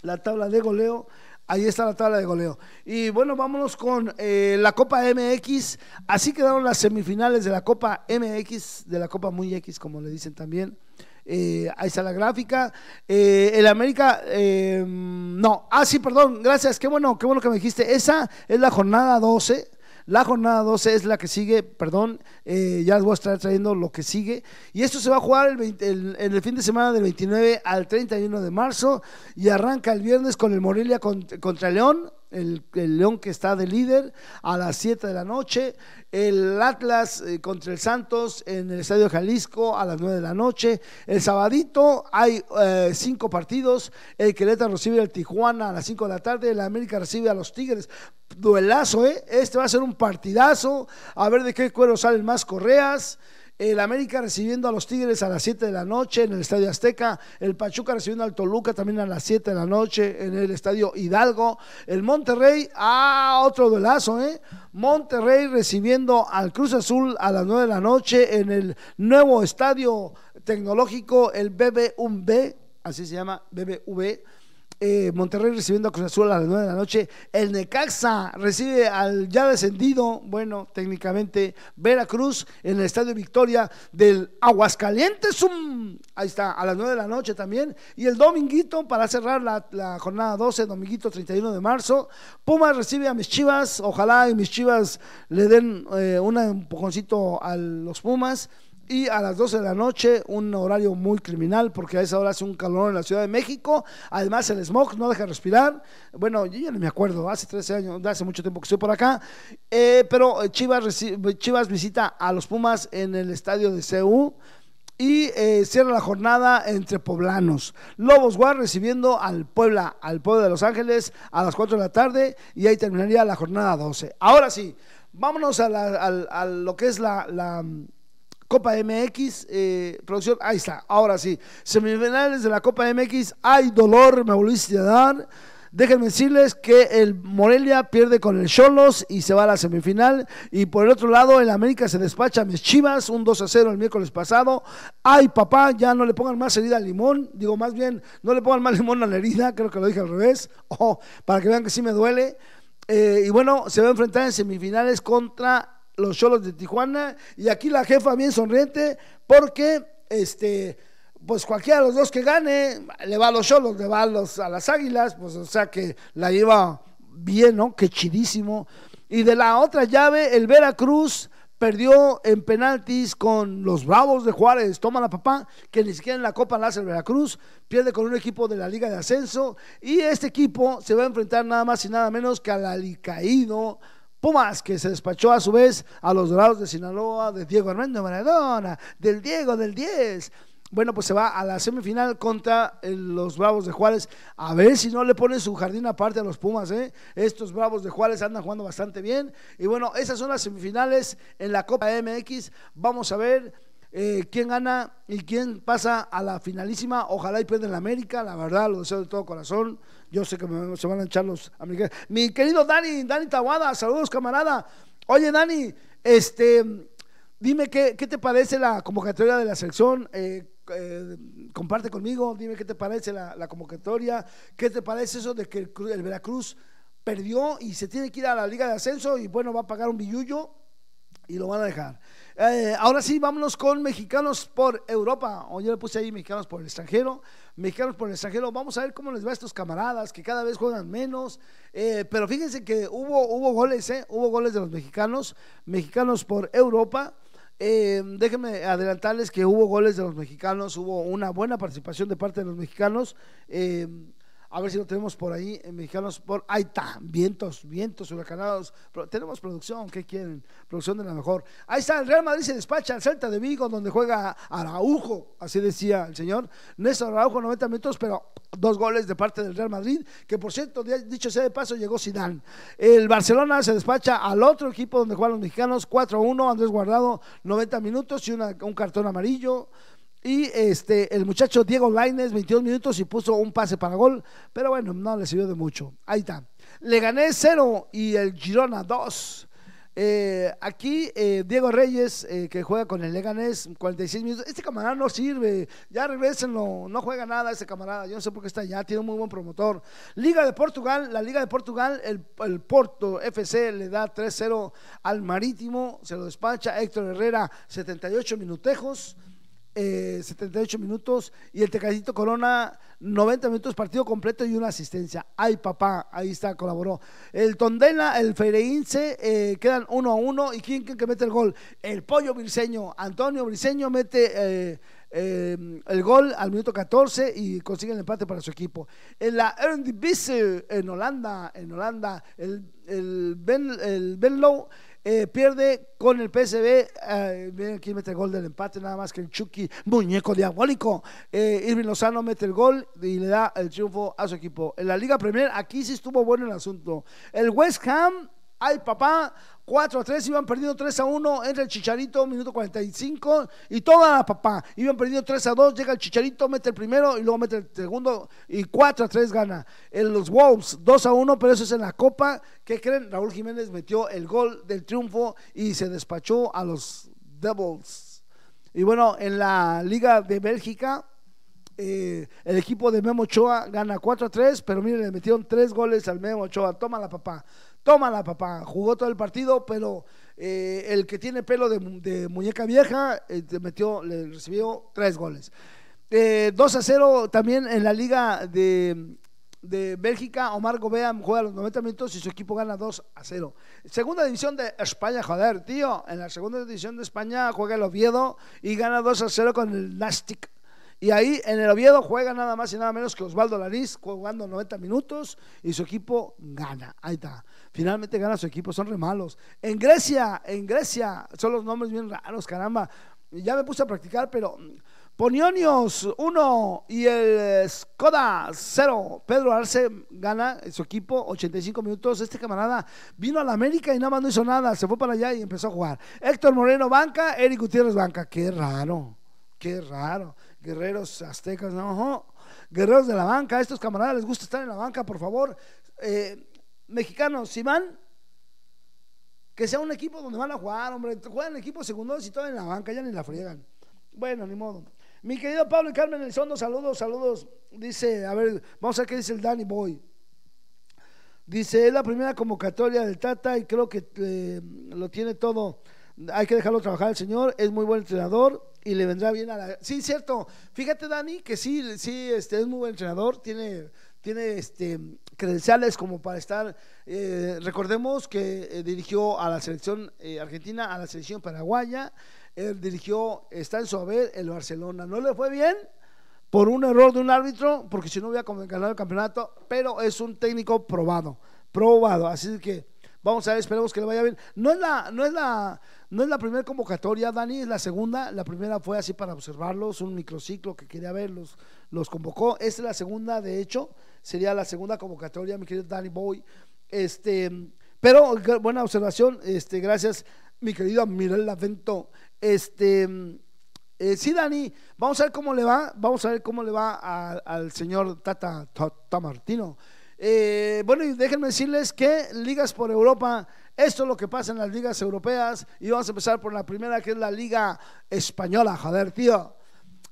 A: la tabla de goleo Ahí está la tabla de goleo. Y bueno, vámonos con eh, la Copa MX. Así quedaron las semifinales de la Copa MX, de la Copa Muy X, como le dicen también. Eh, ahí está la gráfica. Eh, el América, eh, no, ah, sí, perdón, gracias, qué bueno, qué bueno que me dijiste. Esa es la jornada 12 la jornada 12 es la que sigue, perdón, eh, ya les voy a estar trayendo lo que sigue. Y esto se va a jugar el, el, fin de semana del 29 al 31 de marzo y arranca el viernes con el Morelia contra, contra León el, León que está de líder a las 7 de la noche, el Atlas eh, contra el Santos en el Estadio Jalisco a las 9 de la noche, el sabadito hay eh, cinco partidos, el Querétaro recibe al Tijuana a las 5 de la tarde, el América recibe a los Tigres, duelazo, ¿eh? este va a ser un partidazo, a ver de qué cuero salen más correas el América recibiendo a los Tigres a las 7 de la noche en el Estadio Azteca, el Pachuca recibiendo al Toluca también a las 7 de la noche en el Estadio Hidalgo, el Monterrey, ah, otro duelazo, ¿eh? Monterrey recibiendo al Cruz Azul a las 9 de la noche en el nuevo Estadio Tecnológico, el BB1B, así se llama, BBV, eh, Monterrey recibiendo a Cruz Azul a las 9 de la noche. El Necaxa recibe al ya descendido, bueno, técnicamente Veracruz en el Estadio Victoria del Aguascalientes. Um, ahí está, a las 9 de la noche también. Y el dominguito, para cerrar la, jornada 12, dominguito 31 de marzo, Pumas recibe a mis Chivas. Ojalá y mis Chivas le den eh, un empujoncito a los Pumas y a las 12 de la noche, un horario muy criminal porque a esa hora hace un calor en la Ciudad de México. Además, el smog no deja respirar. Bueno, yo ya no me acuerdo, hace 13 años, hace mucho tiempo que estoy por acá. Eh, pero eh, Chivas, Chivas visita a los Pumas en el estadio de CU y eh, cierra la jornada entre poblanos. Lobos Guard recibiendo al Puebla, al pueblo de Los Ángeles a las 4 de la tarde y ahí terminaría la jornada 12. Ahora sí, vámonos a, lo que es la, Copa MX, eh, producción, ahí está, ahora sí. Semifinales de la Copa MX, hay dolor, me volviste a dar. Déjenme decirles que el Morelia pierde con el Cholos y se va a la semifinal. Y por el otro lado, el América se despacha a mis Chivas, un 2 a 0 el miércoles pasado. Ay, papá, ya no le pongan más herida al limón. Digo, más bien, no le pongan más limón a la herida, creo que lo dije al revés. Oh, para que vean que sí me duele. Eh, y bueno, se va a enfrentar en semifinales contra los Cholos de Tijuana. Y aquí la jefa bien sonriente porque este pues cualquiera de los dos que gane, le va a los Cholos, le va a, los, a las Águilas, pues o sea que la lleva bien, ¿no? Qué chidísimo. Y de la otra llave, el Veracruz perdió en penaltis con los Bravos de Juárez, toma la papá, que ni siquiera en la Copa la el Veracruz, pierde con un equipo de la Liga de Ascenso y este equipo se va a enfrentar nada más y nada menos que al alicaído Pumas, que se despachó a su vez a los Dorados de Sinaloa, de Diego Armando Maradona, del Diego del 10. Bueno, pues se va a la semifinal contra eh, los Bravos de Juárez. A ver si no le ponen su jardín aparte a los Pumas, ¿eh? Estos Bravos de Juárez andan jugando bastante bien. Y bueno, esas son las semifinales en la Copa MX. Vamos a ver eh, quién gana y quién pasa a la finalísima. Ojalá y pierda en la América, la verdad, lo deseo de todo corazón. Yo sé que se van a echar los americanos. Mi querido Dani, Dani Tawada, saludos camarada. Oye Dani, este, dime qué, te parece la convocatoria de la selección. Eh, eh, comparte conmigo, dime qué te parece la, convocatoria, qué te parece eso de que el, Veracruz perdió y se tiene que ir a la Liga de Ascenso y bueno, va a pagar un billullo y lo van a dejar. Eh, ahora sí, vámonos con mexicanos por Europa, o le puse ahí mexicanos por el extranjero mexicanos por el extranjero. Vamos a ver cómo les va a estos camaradas que cada vez juegan menos. Eh, pero fíjense que hubo, hubo goles, eh, hubo goles de los mexicanos, mexicanos por Europa. Eh, déjenme adelantarles que hubo goles de los mexicanos, hubo una buena participación de parte de los mexicanos. Eh, a ver si lo tenemos por ahí en eh, Mexicanos por ahí está, vientos, vientos huracanados. tenemos producción, ¿qué quieren? Producción de la mejor. Ahí está, el Real Madrid se despacha al Celta de Vigo, donde juega Araujo, así decía el señor. Néstor Araujo, 90 minutos, pero dos goles de parte del Real Madrid, que por cierto, dicho sea de paso, llegó Sidán. El Barcelona se despacha al otro equipo donde juegan los mexicanos, 4-1, Andrés Guardado, 90 minutos y un cartón amarillo. Y este, el muchacho Diego Laines, 22 minutos y puso un pase para gol, pero bueno, no le sirvió de mucho. Ahí está. Le gané 0 y el Girona 2. Eh, aquí eh, Diego Reyes, eh, que juega con el Leganés, 46 minutos. Este camarada no sirve, ya regresenlo, no juega nada ese camarada. Yo no sé por qué está allá, tiene un muy buen promotor. Liga de Portugal, la Liga de Portugal, el, el Porto FC le da 3-0 al Marítimo, se lo despacha Héctor Herrera, 78 minutejos. 78 eh, minutos y el Tecadito Corona 90 minutos partido completo y una asistencia. Ay, papá, ahí está, colaboró. El Tondela, el Fereince eh, quedan uno a uno y quién, que mete el gol? El Pollo Briseño. Antonio Briseño mete eh, el gol al minuto 14 y consigue el empate para su equipo. En la Eredivisie en Holanda, en Holanda, el el Ben el eh, pierde con el PSB. Eh, aquí mete el gol del empate, nada más que el Chucky, muñeco diabólico. Eh, Irving Lozano mete el gol y le da el triunfo a su equipo. En la Liga Premier, aquí sí estuvo bueno el asunto. El West Ham, ay papá, 4 a 3, iban perdiendo 3 a 1, entra el Chicharito, minuto 45, y toda la papá, iban perdiendo 3 a 2, llega el Chicharito, mete el primero y luego mete el segundo, y 4 a 3 gana. En los Wolves, 2 a 1, pero eso es en la Copa, ¿qué creen? Raúl Jiménez metió el gol del triunfo y se despachó a los Devils. Y bueno, en la Liga de Bélgica, eh, el equipo de Memo Ochoa gana 4 a 3, pero miren, le metieron 3 goles al Memo Ochoa, toma la papá tómala papá, jugó todo el partido, pero eh, el que tiene pelo de, muñeca vieja eh, metió, le recibió tres goles. 2 eh, a 0 también en la liga de, de Bélgica, Omar Gobea juega los 90 minutos y su equipo gana 2 a 0. Segunda división de España, joder, tío. En la segunda división de España juega el Oviedo y gana 2 a 0 con el Nastic. Y ahí en el Oviedo juega nada más y nada menos que Osvaldo Lariz jugando 90 minutos y su equipo gana. Ahí está. Finalmente gana su equipo, son re malos. En Grecia, en Grecia, son los nombres bien raros, caramba. Ya me puse a practicar, pero Ponionios 1 y el Skoda 0. Pedro Arce gana su equipo 85 minutos. Este camarada vino a la América y nada más no hizo nada. Se fue para allá y empezó a jugar. Héctor Moreno banca, Eric Gutiérrez banca. Qué raro, qué raro. Guerreros aztecas, no. Guerreros de la banca, estos camaradas les gusta estar en la banca, por favor. Eh, mexicanos, si van, que sea un equipo donde van a jugar, hombre. Juegan equipos segundos y todo en la banca, ya ni la friegan. Bueno, ni modo. Mi querido Pablo y Carmen sondo saludos, saludos. Dice, a ver, vamos a ver qué dice el Danny Boy. Dice, es la primera convocatoria del Tata y creo que eh, lo tiene todo. Hay que dejarlo trabajar el señor, es muy buen entrenador y le vendrá bien a la... Sí, cierto. Fíjate, Dani, que sí, sí, este, es muy buen entrenador, tiene, tiene este, credenciales como para estar. Eh, recordemos que eh, dirigió a la selección eh, argentina, a la selección paraguaya, él dirigió, está en su haber el Barcelona. No le fue bien por un error de un árbitro, porque si no hubiera ganado el campeonato, pero es un técnico probado, probado. Así que vamos a ver, esperemos que le vaya bien. No es la, no es la, no es la primera convocatoria, Dani, es la segunda. La primera fue así para observarlos, un microciclo que quería verlos los convocó. Esta es la segunda, de hecho, sería la segunda convocatoria, mi querido Danny Boy. Este, pero buena observación, este, gracias, mi querido Mirel Lavento. Este, eh, sí, Dani, vamos a ver cómo le va, vamos a ver cómo le va al señor Tata, Martino. Eh, bueno, y déjenme decirles que ligas por Europa, esto es lo que pasa en las ligas europeas y vamos a empezar por la primera que es la liga española, joder, tío.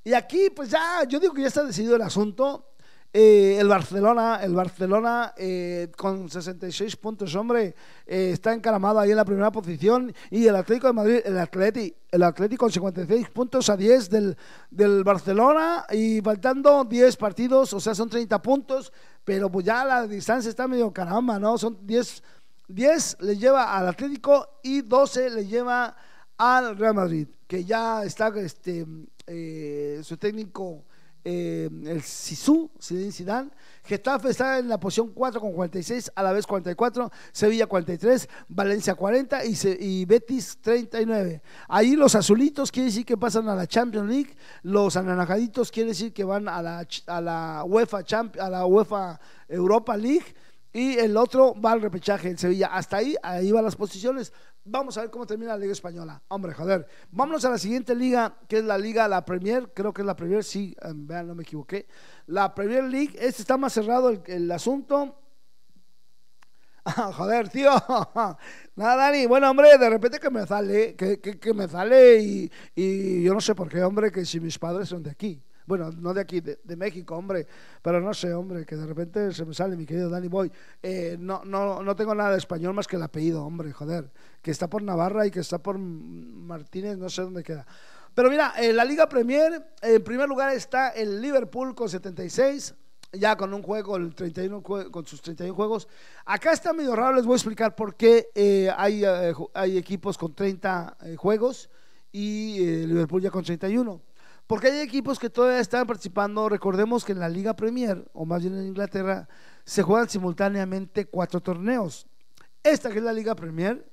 A: Y aquí, pues ya, yo digo que ya está decidido el asunto. Eh, el Barcelona, el Barcelona eh, con 66 puntos, hombre, eh, está encaramado ahí en la primera posición. Y el Atlético de Madrid, el Atlético el Atlético con 56 puntos a 10 del, del Barcelona. Y faltando 10 partidos, o sea, son 30 puntos. Pero pues ya la distancia está medio caramba, ¿no? Son 10, 10 le lleva al Atlético y 12 le lleva al Real Madrid, que ya está este, eh, su técnico eh, el Sisu, Getafe está en la posición 4 con 46, a la vez 44, Sevilla 43, Valencia 40 y, Betis 39. Ahí los azulitos quiere decir que pasan a la Champions League, los anaranjaditos quiere decir que van a la, UEFA a la UEFA Europa League y el otro va al repechaje en Sevilla. Hasta ahí, ahí van las posiciones. Vamos a ver cómo termina la Liga Española. Hombre, joder. Vámonos a la siguiente liga, que es la Liga, la Premier. Creo que es la Premier, sí, eh, vean, no me equivoqué. La Premier League, este está más cerrado el, asunto. joder, tío. Nada, Dani. Bueno, hombre, de repente que me sale, que, me sale y yo no sé por qué, hombre, que si mis padres son de aquí bueno, no de aquí, de, México, hombre, pero no sé, hombre, que de repente se me sale mi querido Danny Boy. Eh, no, no, no tengo nada de español más que el apellido, hombre, joder, que está por Navarra y que está por Martínez, no sé dónde queda. Pero mira, en la Liga Premier, en primer lugar está el Liverpool con 76 ya con un juego, el 31, con sus 31 juegos. Acá está medio raro, les voy a explicar por qué eh, hay, eh, hay, equipos con 30 juegos y Liverpool ya con 31. Porque hay equipos que todavía están participando. Recordemos que en la Liga Premier, o más bien en Inglaterra, se juegan simultáneamente cuatro torneos. Esta que es la Liga Premier,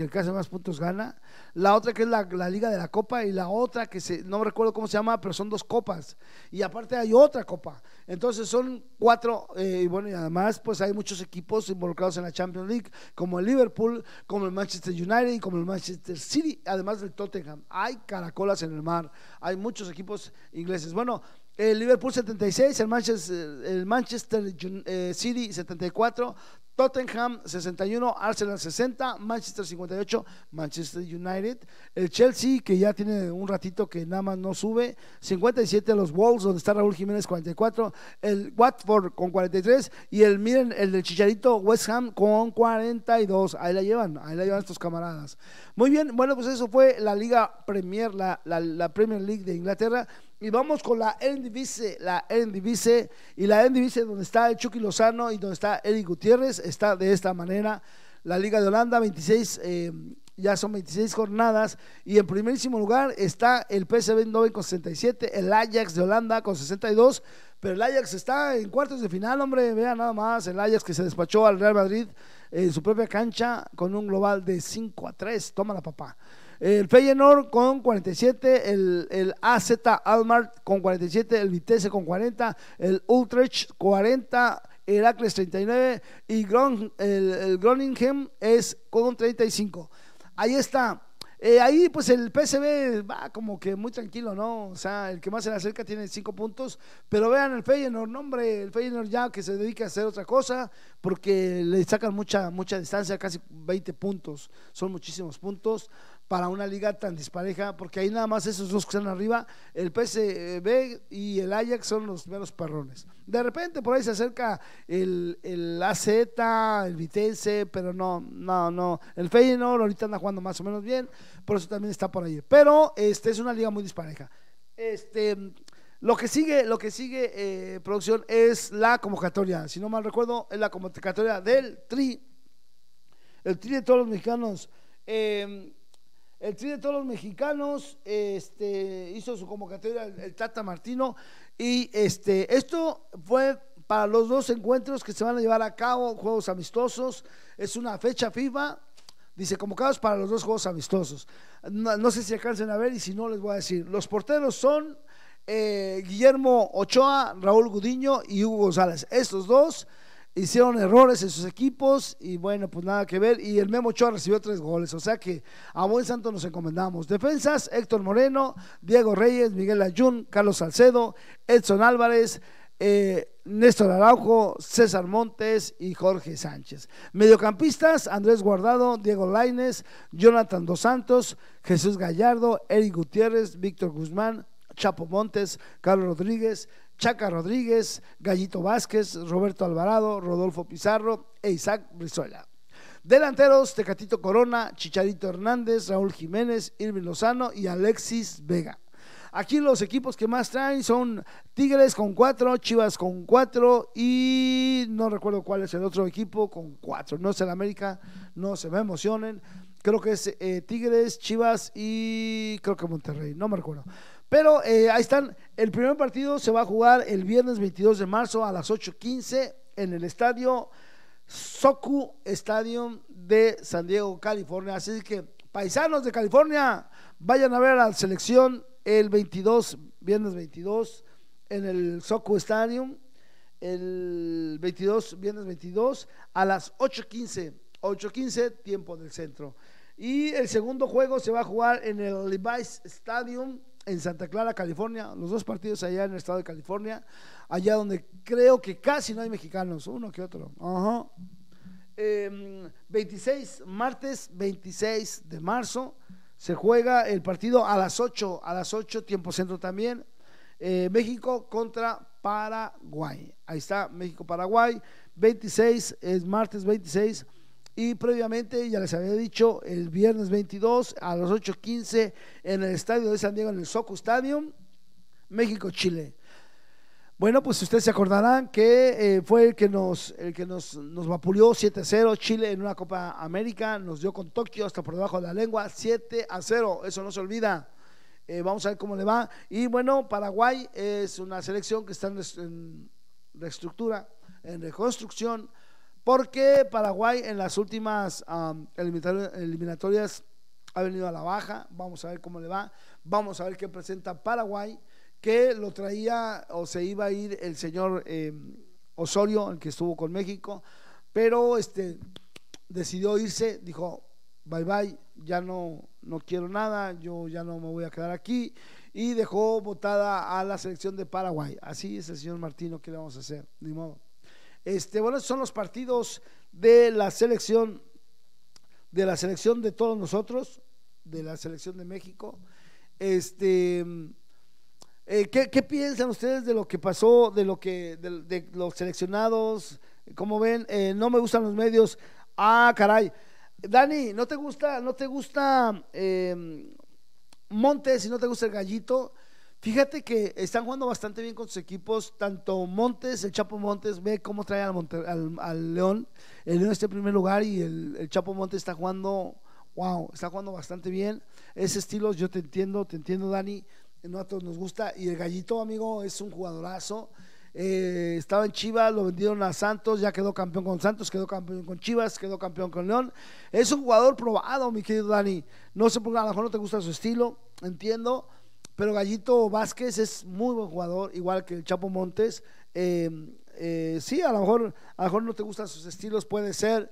A: que el que hace más puntos gana. La otra que es la, la, Liga de la Copa y la otra que se, no recuerdo cómo se llama, pero son dos copas. Y aparte hay otra copa. Entonces son cuatro, eh, y bueno, y además pues hay muchos equipos involucrados en la Champions League, como el Liverpool, como el Manchester United como el Manchester City, además del Tottenham. Hay caracolas en el mar, hay muchos equipos ingleses. Bueno, el Liverpool 76, el Manchester, el eh, Manchester City 74, Tottenham 61, Arsenal 60, Manchester 58, Manchester United. El Chelsea, que ya tiene un ratito que nada más no sube, 57 los Wolves, donde está Raúl Jiménez 44, el Watford con 43 y el, miren, el del Chicharito West Ham con 42. Ahí la llevan, ahí la llevan estos camaradas. Muy bien, bueno, pues eso fue la Liga Premier, la, la, la Premier League de Inglaterra. Y vamos con la endivise la endivise y la endivise donde está el Chucky Lozano y donde está Eric Gutiérrez, está de esta manera. La Liga de Holanda, 26 eh, ya son 26 jornadas y en primerísimo lugar está el PSV Eindhoven con 67, el Ajax de Holanda con 62, pero el Ajax está en cuartos de final, hombre, vean nada más, el Ajax que se despachó al Real Madrid en su propia cancha con un global de 5 a 3, toma la papá. El Feyenoord con 47, el, el AZ Almar con 47, el Vitesse con 40, el Utrecht 40, Heracles 39 y el, el, Groningen es con 35. Ahí está. Eh, ahí pues el PSV va como que muy tranquilo, ¿no? O sea, el que más se le acerca tiene 5 puntos, pero vean el Feyenoord, el Feyenoord ya que se dedica a hacer otra cosa porque le sacan mucha mucha distancia, casi 20 puntos, son muchísimos puntos para una liga tan dispareja, porque ahí nada más esos dos que están arriba, el PSV y el Ajax son los meros perrones. De repente por ahí se acerca el, el AZ, el Vitense, pero no, no, no. El Feyenoord ahorita anda jugando más o menos bien, por eso también está por ahí. Pero este es una liga muy dispareja. Este, lo que sigue, lo que sigue eh, producción es la convocatoria. Si no mal recuerdo, es la convocatoria del Tri. El Tri de todos los mexicanos. Eh, el Tri de todos los mexicanos este, hizo su convocatoria el, Tata Martino y este, esto fue para los dos encuentros que se van a llevar a cabo, juegos amistosos. Es una fecha FIFA, dice convocados para los dos juegos amistosos. No, sé si alcancen a ver y si no les voy a decir. Los porteros son eh, Guillermo Ochoa, Raúl Gudiño y Hugo González. Estos dos hicieron errores en sus equipos y bueno, pues nada que ver. Y el Memo Ochoa recibió tres goles, o sea que a buen santo nos encomendamos. Defensas, Héctor Moreno, Diego Reyes, Miguel Ayun, Carlos Salcedo, Edson Álvarez, eh, Néstor Araujo, César Montes y Jorge Sánchez. Mediocampistas, Andrés Guardado, Diego Laines, Jonathan Dos Santos, Jesús Gallardo, Eric Gutiérrez, Víctor Guzmán, Chapo Montes, Carlos Rodríguez, Chaca Rodríguez, Gallito Vázquez, Roberto Alvarado, Rodolfo Pizarro e Isaac Brizuela. Delanteros, Tecatito Corona, Chicharito Hernández, Raúl Jiménez, Irving Lozano y Alexis Vega. Aquí los equipos que más traen son Tigres con cuatro, Chivas con cuatro y no recuerdo cuál es el otro equipo con cuatro. No es el América, no se me emocionen. Creo que es eh, Tigres, Chivas y creo que Monterrey, no me recuerdo. Pero eh, ahí están. El primer partido se va a jugar el viernes 22 de marzo a las 8:15 en el estadio Soku Stadium de San Diego, California. Así que, paisanos de California, vayan a ver a la selección el 22, viernes 22, en el Socu Stadium. El 22, viernes 22, a las 8:15. 8:15, tiempo del centro. Y el segundo juego se va a jugar en el Levi's Stadium en Santa Clara, California, los dos partidos allá en el estado de California, allá donde creo que casi no hay mexicanos, uno que otro. 26, em, martes 26 de marzo, se juega el partido a las 8, a las 8 tiempo centro también, eh, México contra Paraguay. Ahí está, México-Paraguay, 26, es martes 26 y previamente, ya les había dicho, el viernes 22 a las 8.15 en el estadio de San Diego, en el Soco Stadium, México-Chile. Bueno, pues ustedes se acordarán que eh, fue el que nos, el que nos, nos vapuleó 7-0 Chile en una Copa América, nos dio con Tokio hasta por debajo de la lengua 7-0, eso no se olvida. Eh, vamos a ver cómo le va. Y bueno, Paraguay es una selección que está en reestructura, en reconstrucción porque Paraguay en las últimas um, eliminatorias ha venido a la baja. Vamos a ver cómo le va. Vamos a ver qué presenta Paraguay, que lo traía o se iba a ir el señor em, Osorio, el que estuvo con México, pero este decidió irse, dijo, bye bye, ya no, no quiero nada, yo ya no me voy a quedar aquí, y dejó votada a la selección de Paraguay. Así es el señor Martino, ¿qué le vamos a hacer? Ni modo. Este, bueno, esos son los partidos de la selección, de la selección de todos nosotros, de la selección de México. Este, eh, ¿qué, piensan ustedes de lo que pasó, de lo que, de, los seleccionados? Como ven, eh, no me gustan los medios. Ah, caray. Dani, ¿no te gusta, no te gusta eh, Montes y no te gusta el gallito? Fíjate que están jugando bastante bien con sus equipos, tanto Montes, el Chapo Montes, ve cómo trae al, al, León. El León está en primer lugar y el, el, Chapo Montes está jugando, wow, está jugando bastante bien. Ese estilo yo te entiendo, te entiendo Dani, no a todos nos gusta. Y el Gallito, amigo, es un jugadorazo. Eh, estaba en Chivas, lo vendieron a Santos, ya quedó campeón con Santos, quedó campeón con Chivas, quedó campeón con León. Es un jugador probado, mi querido Dani. No sé por qué a lo mejor no te gusta su estilo, entiendo pero Gallito Vázquez es muy buen jugador, igual que el Chapo Montes. Em, eh, sí, a lo, mejor, a lo mejor no te gustan sus estilos, puede ser.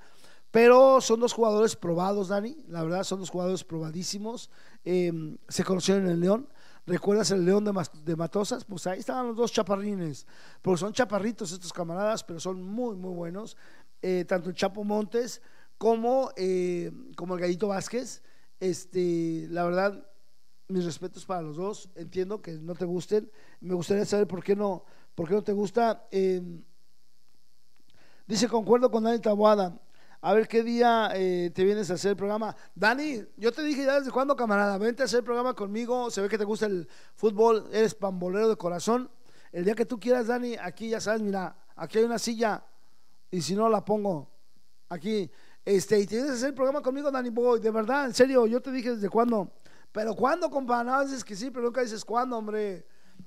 A: Pero son dos jugadores probados, Dani. La verdad, son dos jugadores probadísimos. Em, se conocieron en el León. ¿Recuerdas el León de, Matosas? Pues ahí estaban los dos chaparrines. Porque son chaparritos estos camaradas, pero son muy, muy buenos. Eh, tanto el Chapo Montes como, eh, como el Gallito Vázquez. Este, la verdad, mis respetos para los dos. Entiendo que no te gusten. Me gustaría saber por qué no, por qué no te gusta. Em, dice, concuerdo con Dani Tabuada. A ver qué día eh, te vienes a hacer el programa. Dani, yo te dije ya desde cuándo, camarada. Vente a hacer el programa conmigo. Se ve que te gusta el fútbol. Eres pambolero de corazón. El día que tú quieras, Dani, aquí ya sabes, mira, aquí hay una silla. Y si no, la pongo aquí. Este, y te vienes a hacer el programa conmigo, Dani Boy. De verdad, en serio, yo te dije desde cuándo. Pero cuando, compa, no, dices que sí, pero nunca dices cuándo, hombre.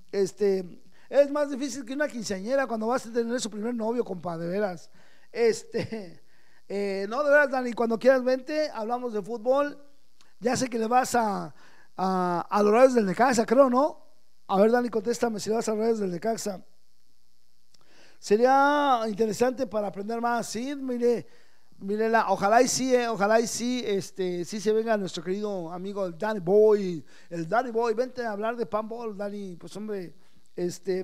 A: Este, es más difícil que una quinceañera cuando vas a tener su primer novio, compa, de veras. Este, eh, no, de veras, Dani, cuando quieras vente, hablamos de fútbol. Ya sé que le vas a, a, a los redes del Necaxa, creo, ¿no? A ver, Dani, contéstame si le vas a los del Necaxa. Sería interesante para aprender más, sí, mire. Mirela, ojalá y sí, eh, ojalá y sí, este, sí se venga nuestro querido amigo el Danny Boy, el Danny Boy, vente a hablar de Pambol, Danny, pues hombre, este,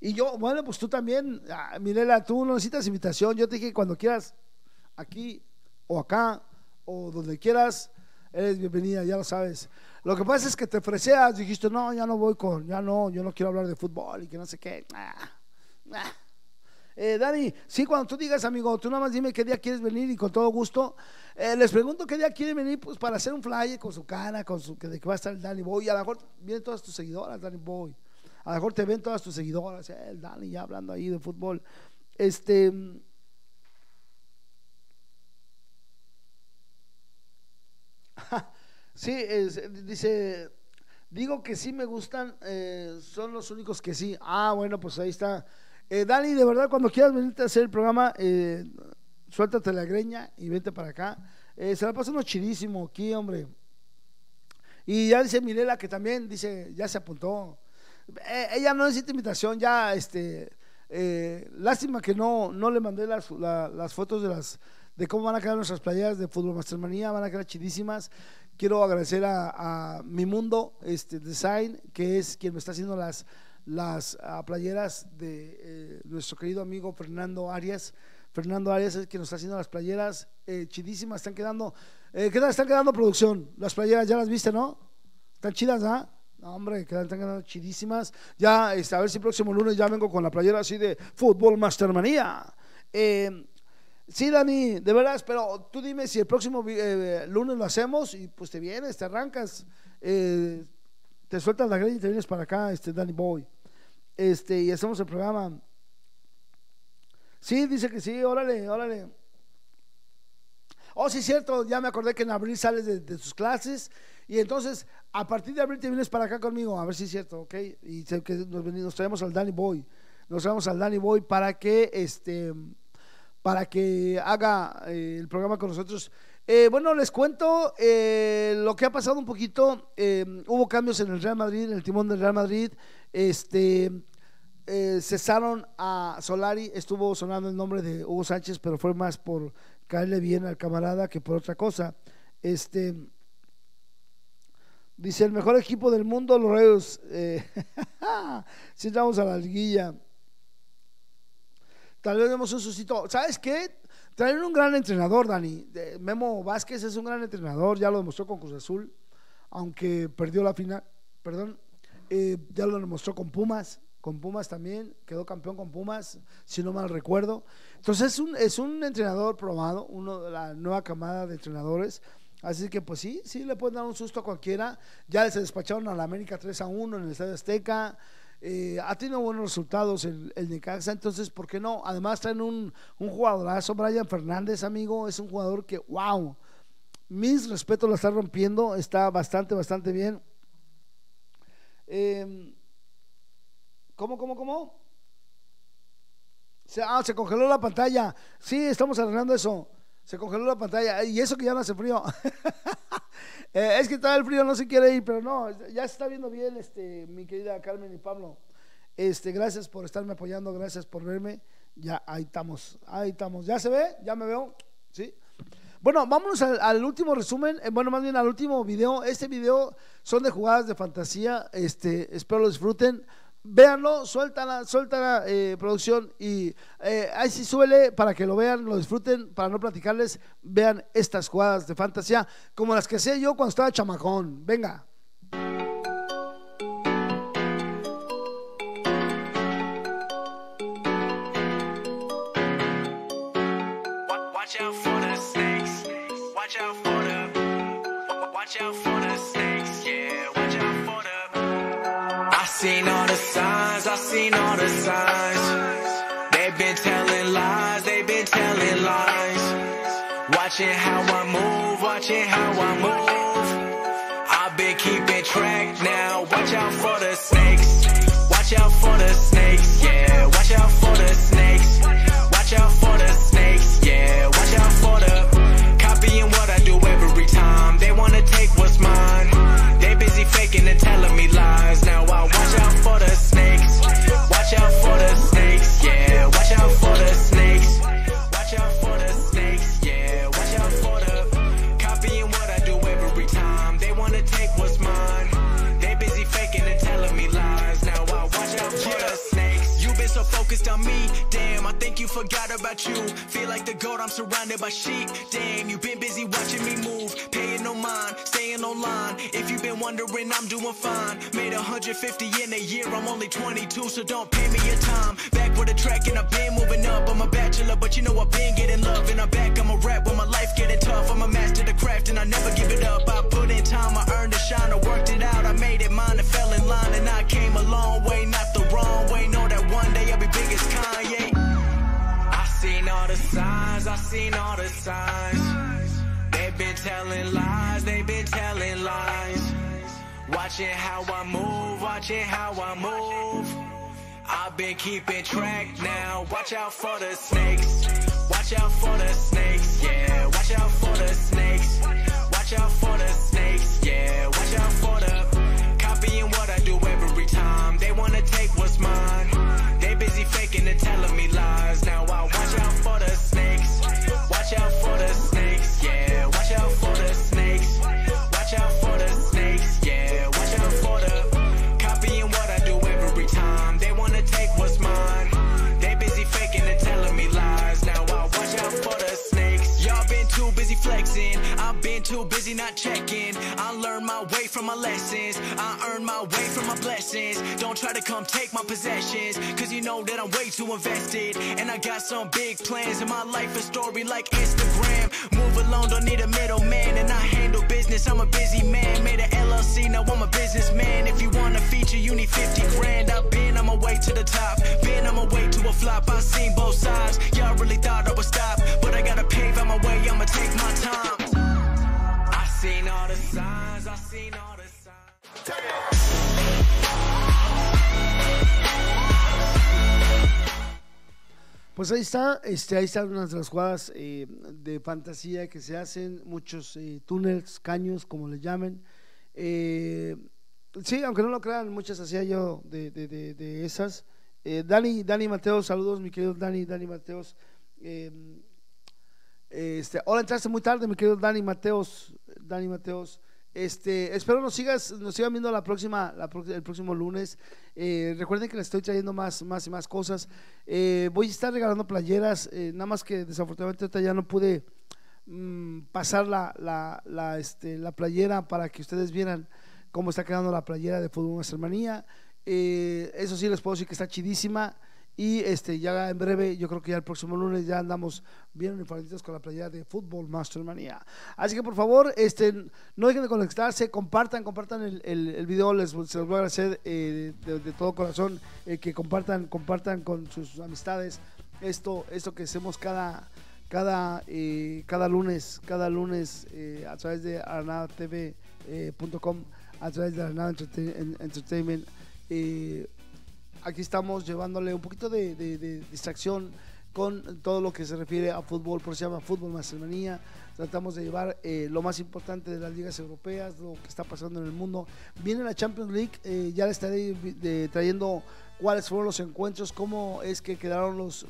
A: y yo, bueno, pues tú también, ah, Mirela, tú no necesitas invitación, yo te dije cuando quieras, aquí o acá o donde quieras, eres bienvenida, ya lo sabes. Lo que pasa es que te ofrecías, dijiste, no, ya no voy con, ya no, yo no quiero hablar de fútbol y que no sé qué. Ah, ah. Eh, Dani, sí, cuando tú digas, amigo, tú nada más dime qué día quieres venir y con todo gusto. Eh, les pregunto qué día quieren venir, pues para hacer un flyer con su cara, con su que, de que va a estar el Dani Boy. A lo mejor vienen todas tus seguidoras, Dani Boy. A lo mejor te ven todas tus seguidoras, eh, el Dani ya hablando ahí de fútbol. Este. Mm, sí, dice. Digo que sí me gustan, eh, son los únicos que sí. Ah, bueno, pues ahí está. Eh, Dani, de verdad, cuando quieras venirte a hacer el programa, eh, suéltate la greña y vente para acá. Eh, se la uno chidísimo aquí, hombre. Y ya dice Mirela que también dice, ya se apuntó. ella no necesita invitación, ya este. lástima que no, no le mandé las, fotos de las de cómo van a quedar nuestras playas de Fútbol Mastermanía, van a quedar chidísimas. Quiero agradecer a, a Mi Mundo este, Design, que es quien me está haciendo las, las ah, playeras de eh, nuestro querido amigo Fernando Arias. Fernando Arias es el que nos está haciendo las playeras eh, chidísimas, están quedando. Eh, ¿Qué tal están quedando producción? Las playeras ya las viste, ¿no? Están chidas, ¿ah? No, hombre, quedan quedando chidísimas. Ya, este, a ver si el próximo lunes ya vengo con la playera así de Fútbol Mastermanía. Eh, sí, Dani, de veras, pero tú dime si el próximo lunes lo hacemos y pues te vienes, te arrancas, te sueltas la grilla y te vienes para acá, este Dani Boy. Este, y hacemos el programa. Sí, dice que sí, órale, órale. Oh, sí, cierto, ya me acordé que en abril sales de, tus clases. Y entonces, a partir de abril te vienes para acá conmigo, a ver si es cierto, ¿ok? Y que nos, nos traemos al Danny Boy. Nos traemos al Danny Boy para que este para que haga eh, el programa con nosotros. Eh, bueno, les cuento eh, lo que ha pasado un poquito. Em, hubo cambios en el Real Madrid, en el timón del Real Madrid. Este, cesaron a Solari, estuvo sonando el nombre de Hugo Sánchez, pero fue más por caerle bien al camarada que por otra cosa. Este, dice, el mejor equipo del mundo, los Reyes. si entramos a la liguilla. Tal vez demos un suscito. ¿Sabes qué? Traer un gran entrenador, Dani. Memo Vázquez es un gran entrenador, ya lo demostró con Cruz Azul, aunque perdió la final, perdón, eh, ya lo demostró con Pumas, con Pumas también, quedó campeón con Pumas, si no mal recuerdo. Entonces es un, es un entrenador probado, uno de la nueva camada de entrenadores. Así que pues sí, sí le pueden dar un susto a cualquiera. Ya se despacharon a la América 3 a 1 en el Estadio Azteca. Eh, ha tenido buenos resultados el, Necaxa, entonces, ¿por qué no? Además, traen un, jugadorazo, Brian Fernández, amigo, es un jugador que, wow, mis respetos, lo está rompiendo, está bastante, bastante bien. Eh, ¿Cómo, cómo, cómo? Se, ah, se congeló la pantalla. Sí, estamos arreglando eso. Se congeló la pantalla. Y eso que ya no hace frío. Eh, es que está el frío, no se quiere ir, pero no, ya se está viendo bien, este, mi querida Carmen y Pablo. Este, gracias por estarme apoyando, gracias por verme. Ya ahí estamos, ahí estamos. ¿Ya se ve? ¿Ya me veo? ¿Sí? Bueno, vámonos al, último resumen, eh, bueno, más bien al último video. Este video son de jugadas de fantasía, este, espero lo disfruten véanlo, suéltala, suéltala eh, producción y eh, ahí sí suele para que lo vean, lo disfruten, para no platicarles, vean estas jugadas de fantasía como las que hacía yo cuando estaba chamajón, Venga.
B: the signs. They been telling lies, they have been telling lies. Watching how I move, watching how I move. I've been keeping track now, watch out for the snakes. Watch out for I'm surrounded by sheep. Damn, you've been busy watching me move. Paying no mind, staying online. If you've been wondering, I'm doing fine. Made 150 in a year, I'm only 22, so don't pay me your time. Back with a track and I've been moving up. I'm a bachelor, but you know I've been getting love. And I'm back, I'm a rap when my life getting tough. I'm a master the craft and I never give it up. I put in time, I earned a shine, I worked it out. I made it mine and fell in line. And I came a long way, not the wrong way. No seen all the signs. They've been telling lies, they've been telling lies. Watching how I move, watching how I move. I've been keeping track now. Watch out for the snakes. Watch out for the snakes, yeah. Watch out for the snakes. Watch out for the snakes, yeah. Watch out for the copying what I do every time. They wanna take what's mine. They busy faking and telling me. from my lessons. I earn my way from my blessings. Don't try to come take my possessions. Cause you know that I'm way too invested. And I got some big plans in my life, a story like Instagram. Move alone, don't need a middleman. And I handle business, I'm a busy man. Made an LLC, now I'm a businessman. If you want a feature, you need 50 grand. I've been on my way to the top. Been on my way to a flop. I've seen both sides. Y'all really thought I would stop. But I gotta pave out my way, I'ma take my time. I've seen all the signs.
A: Pues ahí está, este, ahí están unas de las jugadas eh, de fantasía que se hacen, muchos eh, túneles, caños, como le llamen. Eh, sí, aunque no lo crean, muchas hacía yo de, esas. Dani, Dani Mateos, saludos, mi querido Dani, Dani Mateos. este, hola, entraste muy tarde, mi querido Dani Mateos, Dani Mateos. Este, espero nos sigas, nos sigan viendo la próxima, el próximo lunes. Eh, recuerden que les estoy trayendo más, más y más cosas. Eh, voy a estar regalando playeras, eh, nada más que desafortunadamente ya no pude mm, pasar la, la, este, la playera para que ustedes vieran cómo está quedando la playera de Fútbol Eh, eso sí les puedo decir que está chidísima. Y este, ya en breve, yo creo que ya el próximo lunes ya andamos bien enfaditos con la playera de Fútbol Mastermania Así que por favor, este, no dejen de conectarse, compartan, compartan el, el, video, les, se los voy a agradecer eh, de, todo corazón eh, que compartan, compartan con sus amistades esto, esto que hacemos cada, cada, eh, cada lunes, cada lunes a través de com, a través de Arnada Entertainment aquí estamos llevándole un poquito de, distracción con todo lo que se refiere a fútbol, por eso se llama Fútbol Mastermanía. Tratamos de llevar eh, lo más importante de las ligas europeas, lo que está pasando en el mundo. Viene la Champions League, eh, ya le estaré trayendo cuáles fueron los encuentros, cómo es que quedaron los,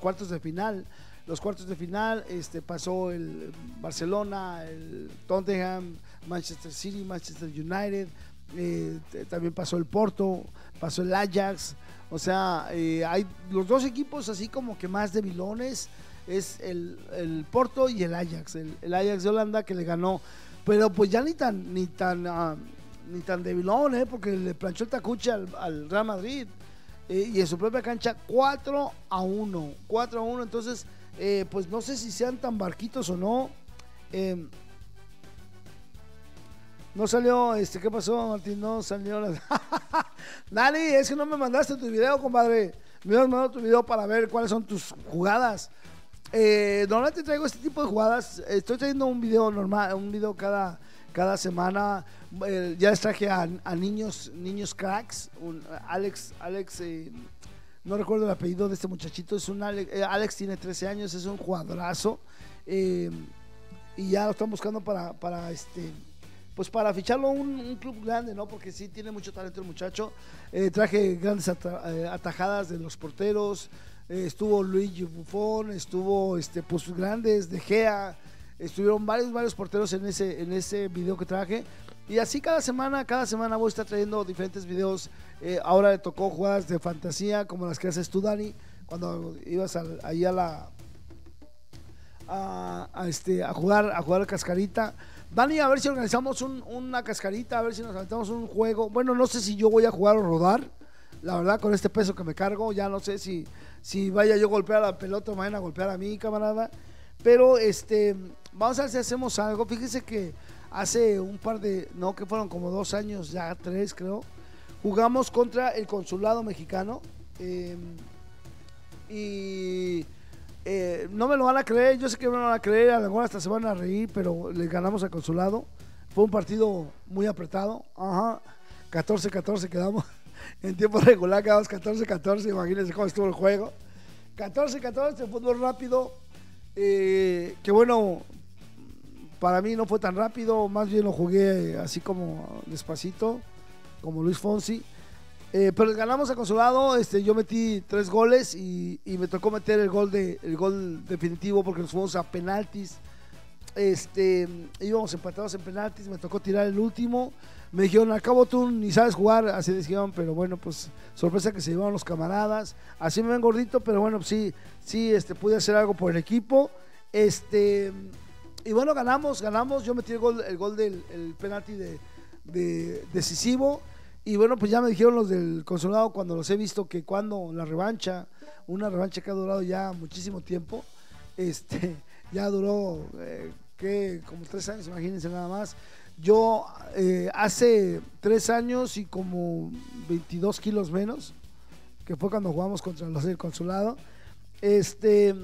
A: cuartos de final. Los cuartos de final este, pasó el Barcelona, el Tottenham, Manchester City, Manchester United, eh, también pasó el Porto, pasó el Ajax. O sea, eh, hay los dos equipos así como que más debilones es el, Porto y el Ajax, el, Ajax de Holanda que le ganó. Pero pues ya ni tan, ni tan, ah, ni tan debilones, eh, porque le planchó el tacuche al, al Real Madrid. y en su propia cancha 4 a 1. 4 a 1. Entonces, pues no sé si sean tan barquitos o no. Em, no salió, este, ¿qué pasó, Martín? No salió la... Dani, es que no me mandaste tu video, compadre. Me has mandado tu video para ver cuáles son tus jugadas. Eh, normalmente traigo este tipo de jugadas. Estoy trayendo un video normal, un video cada, cada semana. Eh, ya les traje a, niños, niños cracks. Alex, Alex, eh, no recuerdo el apellido de este muchachito. Es un eh, Alex, tiene 13 años, es un jugadorazo. y ya lo están buscando para, para este pues para ficharlo un, club grande, ¿no? Porque sí tiene mucho talento el muchacho. Eh, traje grandes eh, atajadas de los porteros. Eh, estuvo Luigi Buffon, estuvo este, pues grandes, De Gea. Estuvieron varios, varios porteros en ese, en ese video que traje. Y así cada semana, cada semana voy a estar trayendo diferentes videos. ahora le tocó jugadas de fantasía, como las que haces tú, Dani, cuando ibas ahí a la. A, este, a jugar a cascarita Dani, a ver si organizamos una cascarita, a ver si nos aventamos un juego. Bueno, no sé si yo voy a jugar o rodar. La verdad, con este peso que me cargo, ya no sé si, si vaya yo a golpear a la pelota o vayan a golpear a mi camarada. Pero este, vamos a ver si hacemos algo. Fíjese que hace un par de, no, que fueron como dos años, ya tres creo, jugamos contra el consulado mexicano. Em, y eh, no me lo van a creer, yo sé que no me lo van a creer, a lo mejor hasta se van a reír, pero les ganamos al consulado. Fue un partido muy apretado, ajá, 14-14 quedamos en tiempo regular, quedamos 14-14, imagínense cómo estuvo el juego. 14-14, fútbol rápido, eh, que bueno, para mí no fue tan rápido, más bien lo jugué así como despacito, como Luis Fonsi. Eh, pero ganamos a Consulado, este, yo metí tres goles y, me tocó meter el gol, de, gol definitivo porque nos fuimos a penaltis. Este, íbamos empatados en penaltis, me tocó tirar el último. Me dijeron, al cabo tú ni sabes jugar, así dijeron, pero bueno, pues sorpresa que se llevaron los camaradas. Así me ven gordito, pero bueno, sí, sí, este, pude hacer algo por el equipo. Este, y bueno, ganamos, ganamos. Yo metí el gol, del el penalti de, de decisivo y bueno, pues ya me dijeron los del consulado cuando los he visto que cuando la revancha, una revancha que ha durado ya muchísimo tiempo, este, ya duró eh, que como tres años, imagínense nada más. Yo eh, hace tres años y como 22 kilos menos, que fue cuando jugamos contra los del consulado. Este,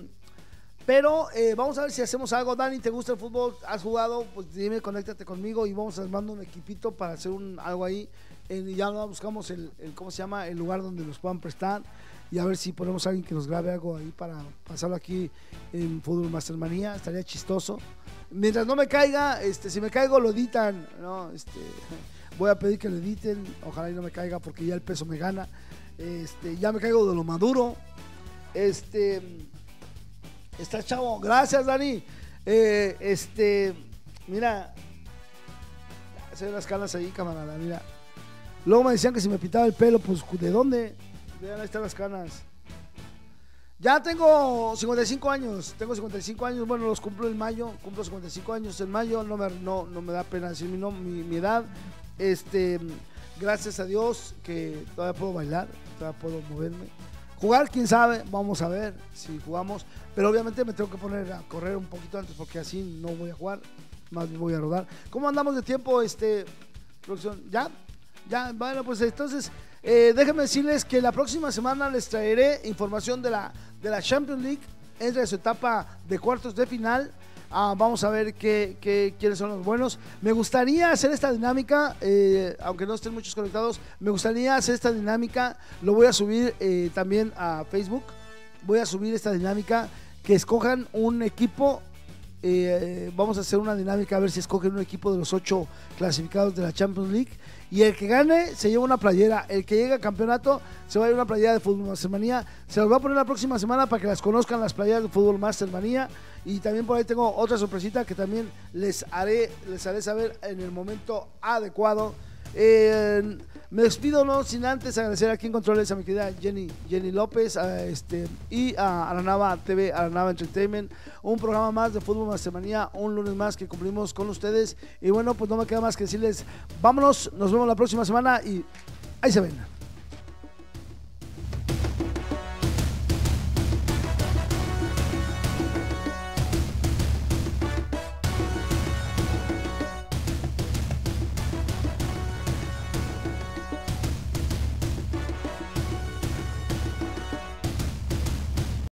A: pero eh, vamos a ver si hacemos algo. Dani, ¿te gusta el fútbol? ¿Has jugado? Pues dime, conéctate conmigo y vamos armando un equipito para hacer un, algo ahí ya buscamos el, ¿cómo se llama? El lugar donde nos puedan prestar y a ver si ponemos a alguien que nos grabe algo ahí para pasarlo aquí en Fútbol Mastermanía, estaría chistoso. Mientras no me caiga, este, si me caigo lo editan, este, voy a pedir que lo editen, ojalá y no me caiga porque ya el peso me gana. Este, ya me caigo de lo maduro. Este, está chavo, gracias Dani. Eh, este, mira, se ven las calas ahí, camarada, mira. Luego me decían que si me pitaba el pelo, pues ¿de dónde? Vean, ahí están las canas. Ya tengo 55 años, tengo 55 años, bueno, los cumplo en mayo, cumplo 55 años en mayo, no me, da pena decir mi, mi, edad. Este, gracias a Dios que todavía puedo bailar, todavía puedo moverme. Jugar, quién sabe, vamos a ver si jugamos. Pero obviamente me tengo que poner a correr un poquito antes porque así no voy a jugar, más bien voy a rodar. ¿Cómo andamos de tiempo, este, producción? ¿Ya? bueno, pues entonces, eh, déjenme decirles que la próxima semana les traeré información de la, de la Champions League. entre su etapa de cuartos de final. Ah, vamos a ver qué, quiénes son los buenos. Me gustaría hacer esta dinámica, eh, aunque no estén muchos conectados, me gustaría hacer esta dinámica. Lo voy a subir eh, también a Facebook. Voy a subir esta dinámica, que escojan un equipo. vamos a hacer una dinámica a ver si escogen un equipo de los ocho clasificados de la Champions League y el que gane se lleva una playera. El que llega al campeonato se va a llevar una playera de Fútbol Mastermanía. Se los va a poner la próxima semana para que las conozcan las playeras de Fútbol Mastermanía. Y también por ahí tengo otra sorpresita que también les haré, les haré saber en el momento adecuado eh, me despido no sin antes agradecer aquí en controles a mi querida Jenny, Jenny López este, y a Aranaba TV, Aranaba Entertainment. Un programa más de Fútbol más un lunes más que cumplimos con ustedes. Y bueno, pues no me queda más que decirles, vámonos, nos vemos la próxima semana y ahí se ven.